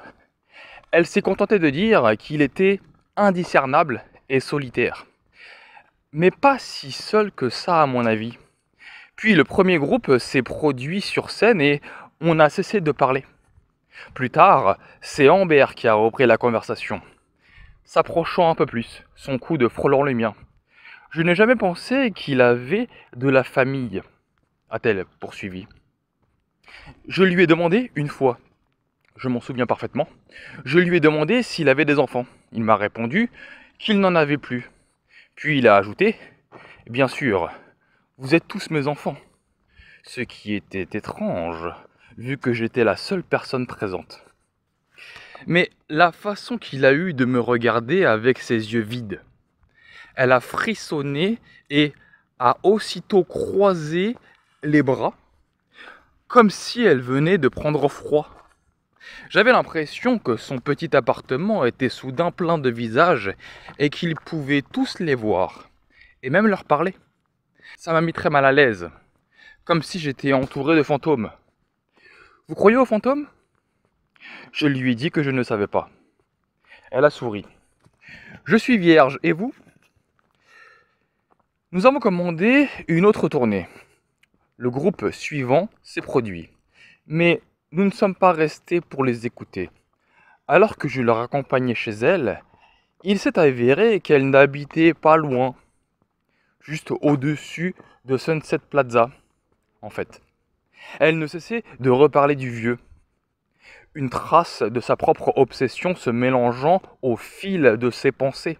elle s'est contentée de dire qu'il était indiscernable et solitaire. Mais pas si seul que ça à mon avis. Puis le premier groupe s'est produit sur scène et on a cessé de parler. Plus tard, c'est Amber qui a repris la conversation, s'approchant un peu plus, son coup de frôlant le mien. Je n'ai jamais pensé qu'il avait de la famille, a-t-elle poursuivi. Je lui ai demandé une fois, je m'en souviens parfaitement, je lui ai demandé s'il avait des enfants. Il m'a répondu qu'il n'en avait plus. Puis il a ajouté, bien sûr, vous êtes tous mes enfants. Ce qui était étrange, vu que j'étais la seule personne présente. Mais la façon qu'il a eue de me regarder avec ses yeux vides, elle a frissonné et a aussitôt croisé les bras, comme si elle venait de prendre froid. J'avais l'impression que son petit appartement était soudain plein de visages et qu'ils pouvaient tous les voir, et même leur parler. Ça m'a mis très mal à l'aise, comme si j'étais entouré de fantômes. Vous croyez aux fantômes Je lui ai dit que je ne savais pas. Elle a souri. Je suis vierge, et vous nous avons commandé une autre tournée. Le groupe suivant s'est produit. Mais nous ne sommes pas restés pour les écouter. Alors que je leur accompagnais chez elle, il s'est avéré qu'elle n'habitait pas loin, juste au-dessus de Sunset Plaza, en fait. Elle ne cessait de reparler du vieux, une trace de sa propre obsession se mélangeant au fil de ses pensées.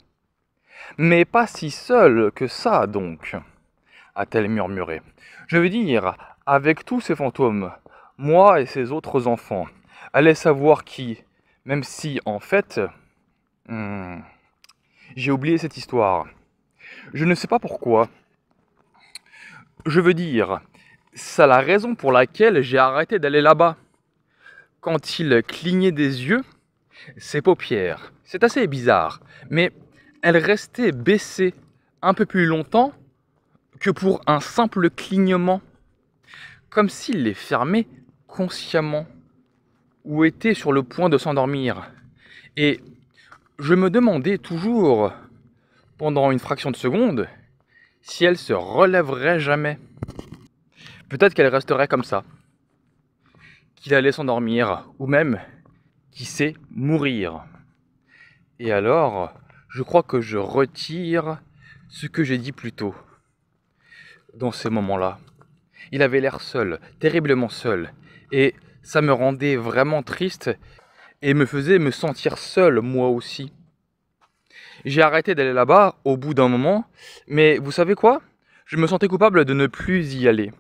Mais pas si seul que ça, donc, a-t-elle murmuré. Je veux dire, avec tous ces fantômes, moi et ces autres enfants, allait savoir qui, même si, en fait, hmm, j'ai oublié cette histoire. Je ne sais pas pourquoi. Je veux dire, c'est la raison pour laquelle j'ai arrêté d'aller là-bas. Quand il clignait des yeux, ses paupières. C'est assez bizarre, mais elle restait baissée un peu plus longtemps que pour un simple clignement, comme s'il les fermait consciemment ou était sur le point de s'endormir. Et je me demandais toujours, pendant une fraction de seconde, si elle se relèverait jamais. Peut-être qu'elle resterait comme ça, qu'il allait s'endormir, ou même, qui sait, mourir. Et alors, je crois que je retire ce que j'ai dit plus tôt dans ces moments-là. Il avait l'air seul, terriblement seul, et ça me rendait vraiment triste et me faisait me sentir seul moi aussi. J'ai arrêté d'aller là-bas au bout d'un moment, mais vous savez quoi Je me sentais coupable de ne plus y aller.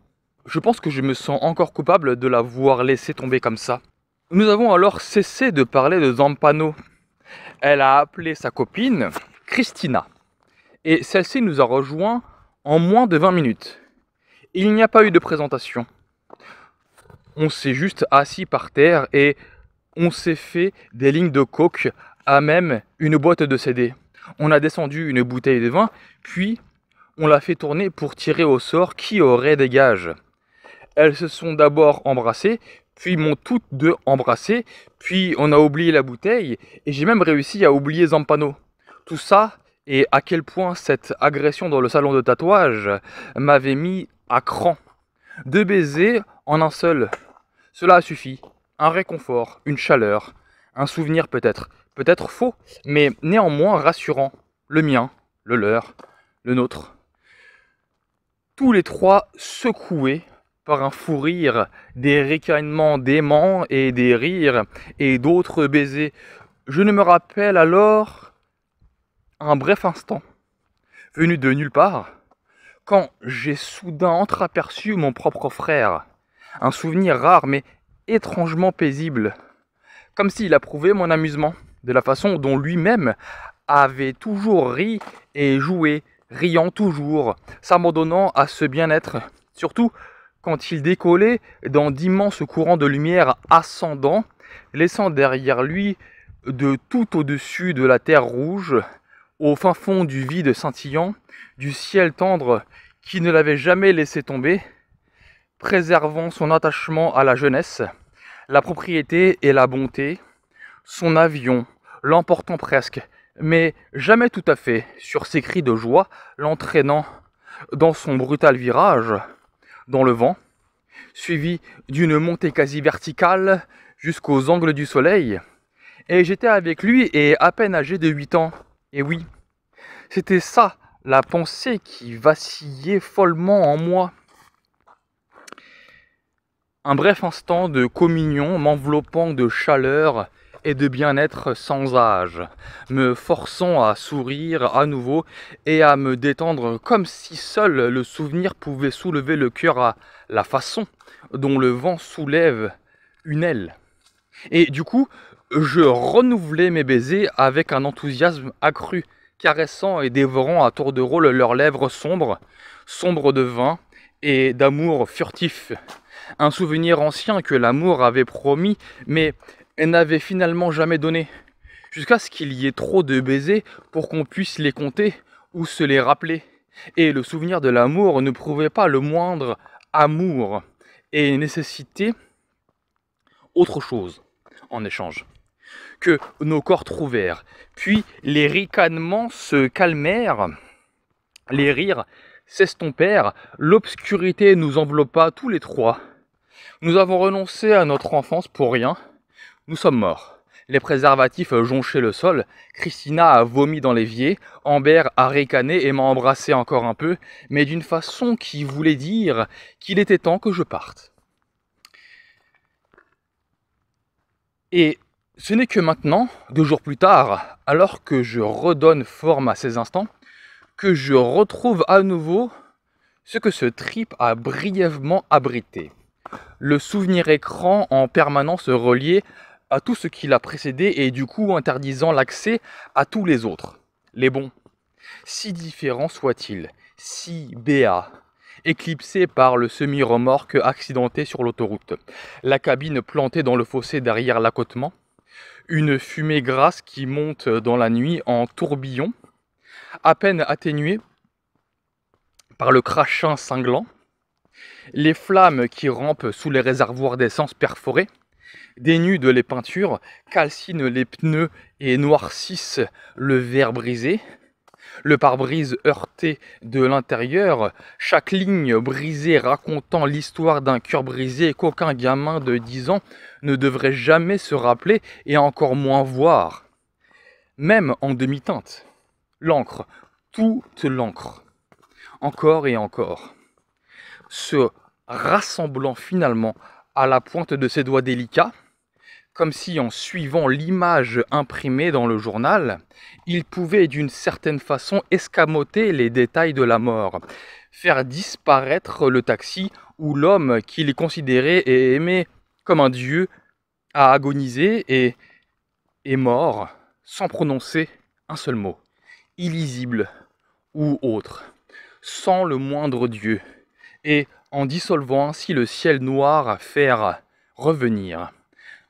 Je pense que je me sens encore coupable de l'avoir laissé tomber comme ça. Nous avons alors cessé de parler de Zampano, elle a appelé sa copine Christina. Et celle-ci nous a rejoint en moins de 20 minutes. Il n'y a pas eu de présentation. On s'est juste assis par terre et on s'est fait des lignes de coke à même une boîte de CD. On a descendu une bouteille de vin, puis on l'a fait tourner pour tirer au sort qui aurait des gages. Elles se sont d'abord embrassées, puis m'ont toutes deux embrassé, puis on a oublié la bouteille, et j'ai même réussi à oublier Zampano. Tout ça, et à quel point cette agression dans le salon de tatouage m'avait mis à cran. Deux baisers en un seul. Cela a suffi. Un réconfort, une chaleur, un souvenir peut-être, peut-être faux, mais néanmoins rassurant. Le mien, le leur, le nôtre. Tous les trois secoués par un fou rire, des ricanements d'aimants et des rires, et d'autres baisers. Je ne me rappelle alors un bref instant, venu de nulle part, quand j'ai soudain entreaperçu mon propre frère. Un souvenir rare mais étrangement paisible, comme s'il approuvait mon amusement, de la façon dont lui-même avait toujours ri et joué, riant toujours, s'abandonnant à ce bien-être. Surtout, quand il décollait dans d'immenses courants de lumière ascendant, laissant derrière lui de tout au-dessus de la terre rouge, au fin fond du vide scintillant, du ciel tendre qui ne l'avait jamais laissé tomber, préservant son attachement à la jeunesse, la propriété et la bonté, son avion, l'emportant presque, mais jamais tout à fait, sur ses cris de joie, l'entraînant dans son brutal virage, dans le vent, suivi d'une montée quasi verticale jusqu'aux angles du soleil. Et j'étais avec lui et à peine âgé de 8 ans. Et oui, c'était ça, la pensée qui vacillait follement en moi. Un bref instant de communion m'enveloppant de chaleur et de bien-être sans âge, me forçant à sourire à nouveau et à me détendre comme si seul le souvenir pouvait soulever le cœur à la façon dont le vent soulève une aile. Et du coup, je renouvelais mes baisers avec un enthousiasme accru, caressant et dévorant à tour de rôle leurs lèvres sombres, sombres de vin et d'amour furtif. Un souvenir ancien que l'amour avait promis, mais N'avait n'avait finalement jamais donné. Jusqu'à ce qu'il y ait trop de baisers pour qu'on puisse les compter ou se les rappeler. Et le souvenir de l'amour ne prouvait pas le moindre amour et nécessitait autre chose en échange. Que nos corps trouvèrent. Puis les ricanements se calmèrent, les rires s'estompèrent, l'obscurité nous enveloppa tous les trois. Nous avons renoncé à notre enfance pour rien, nous sommes morts. Les préservatifs jonchaient le sol, Christina a vomi dans l'évier, Ambert a ricané et m'a embrassé encore un peu, mais d'une façon qui voulait dire qu'il était temps que je parte. Et ce n'est que maintenant, deux jours plus tard, alors que je redonne forme à ces instants, que je retrouve à nouveau ce que ce trip a brièvement abrité. Le souvenir écran en permanence relié à tout ce qui l'a précédé et du coup interdisant l'accès à tous les autres, les bons. Si différents soient-ils, si béats, éclipsés par le semi-remorque accidenté sur l'autoroute, la cabine plantée dans le fossé derrière l'accotement, une fumée grasse qui monte dans la nuit en tourbillon, à peine atténuée par le crachin cinglant, les flammes qui rampent sous les réservoirs d'essence perforés, de les peintures, calcine les pneus et noircissent le verre brisé. Le pare-brise heurté de l'intérieur, chaque ligne brisée racontant l'histoire d'un cœur brisé qu'aucun gamin de 10 ans ne devrait jamais se rappeler et encore moins voir. Même en demi-teinte. L'encre, toute l'encre. Encore et encore. Se rassemblant finalement à la pointe de ses doigts délicats, comme si en suivant l'image imprimée dans le journal, il pouvait d'une certaine façon escamoter les détails de la mort, faire disparaître le taxi où l'homme qu'il considérait et aimait comme un dieu a agonisé et est mort sans prononcer un seul mot, illisible ou autre, sans le moindre dieu, et en dissolvant ainsi le ciel noir à faire revenir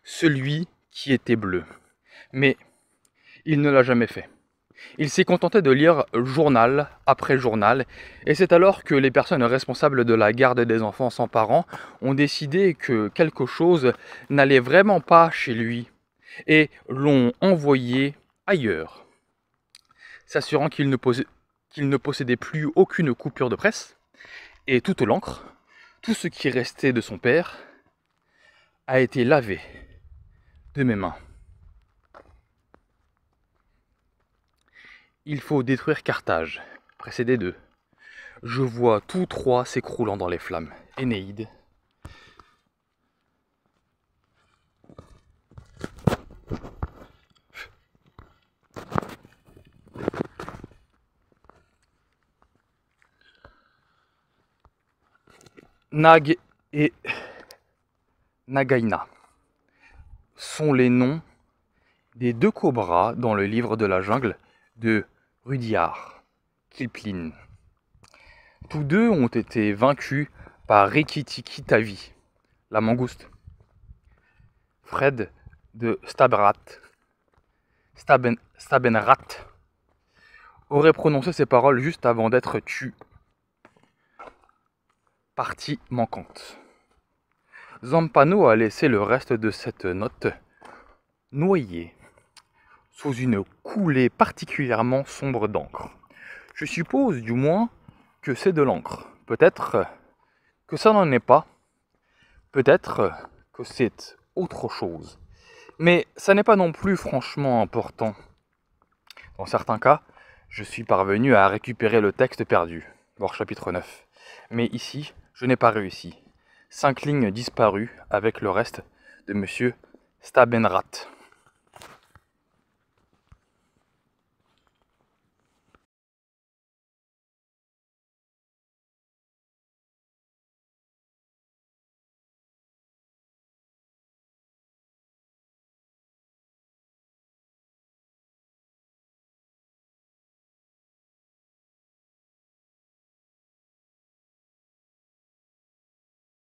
celui qui était bleu. Mais il ne l'a jamais fait. Il s'est contenté de lire journal après journal, et c'est alors que les personnes responsables de la garde des enfants sans parents ont décidé que quelque chose n'allait vraiment pas chez lui, et l'ont envoyé ailleurs. S'assurant qu'il ne, qu'il ne possédait plus aucune coupure de presse, et toute l'encre, tout ce qui restait de son père, a été lavé mes mains. Il faut détruire Carthage, précédé d'eux. Je vois tous trois s'écroulant dans les flammes. Énéide. Nag et Nagaina sont les noms des deux cobras dans le livre de la jungle de Rudyard Kipling. Tous deux ont été vaincus par Rikki-Tikki-Tavi, la mangouste. Fred de Stabrat, Stabenrat aurait prononcé ces paroles juste avant d'être tué. Partie manquante. Zampano a laissé le reste de cette note noyée sous une coulée particulièrement sombre d'encre. Je suppose du moins que c'est de l'encre. Peut-être que ça n'en est pas. Peut-être que c'est autre chose. Mais ça n'est pas non plus franchement important. Dans certains cas, je suis parvenu à récupérer le texte perdu, voir chapitre 9. Mais ici, je n'ai pas réussi cinq lignes disparues avec le reste de Monsieur Stabenrath.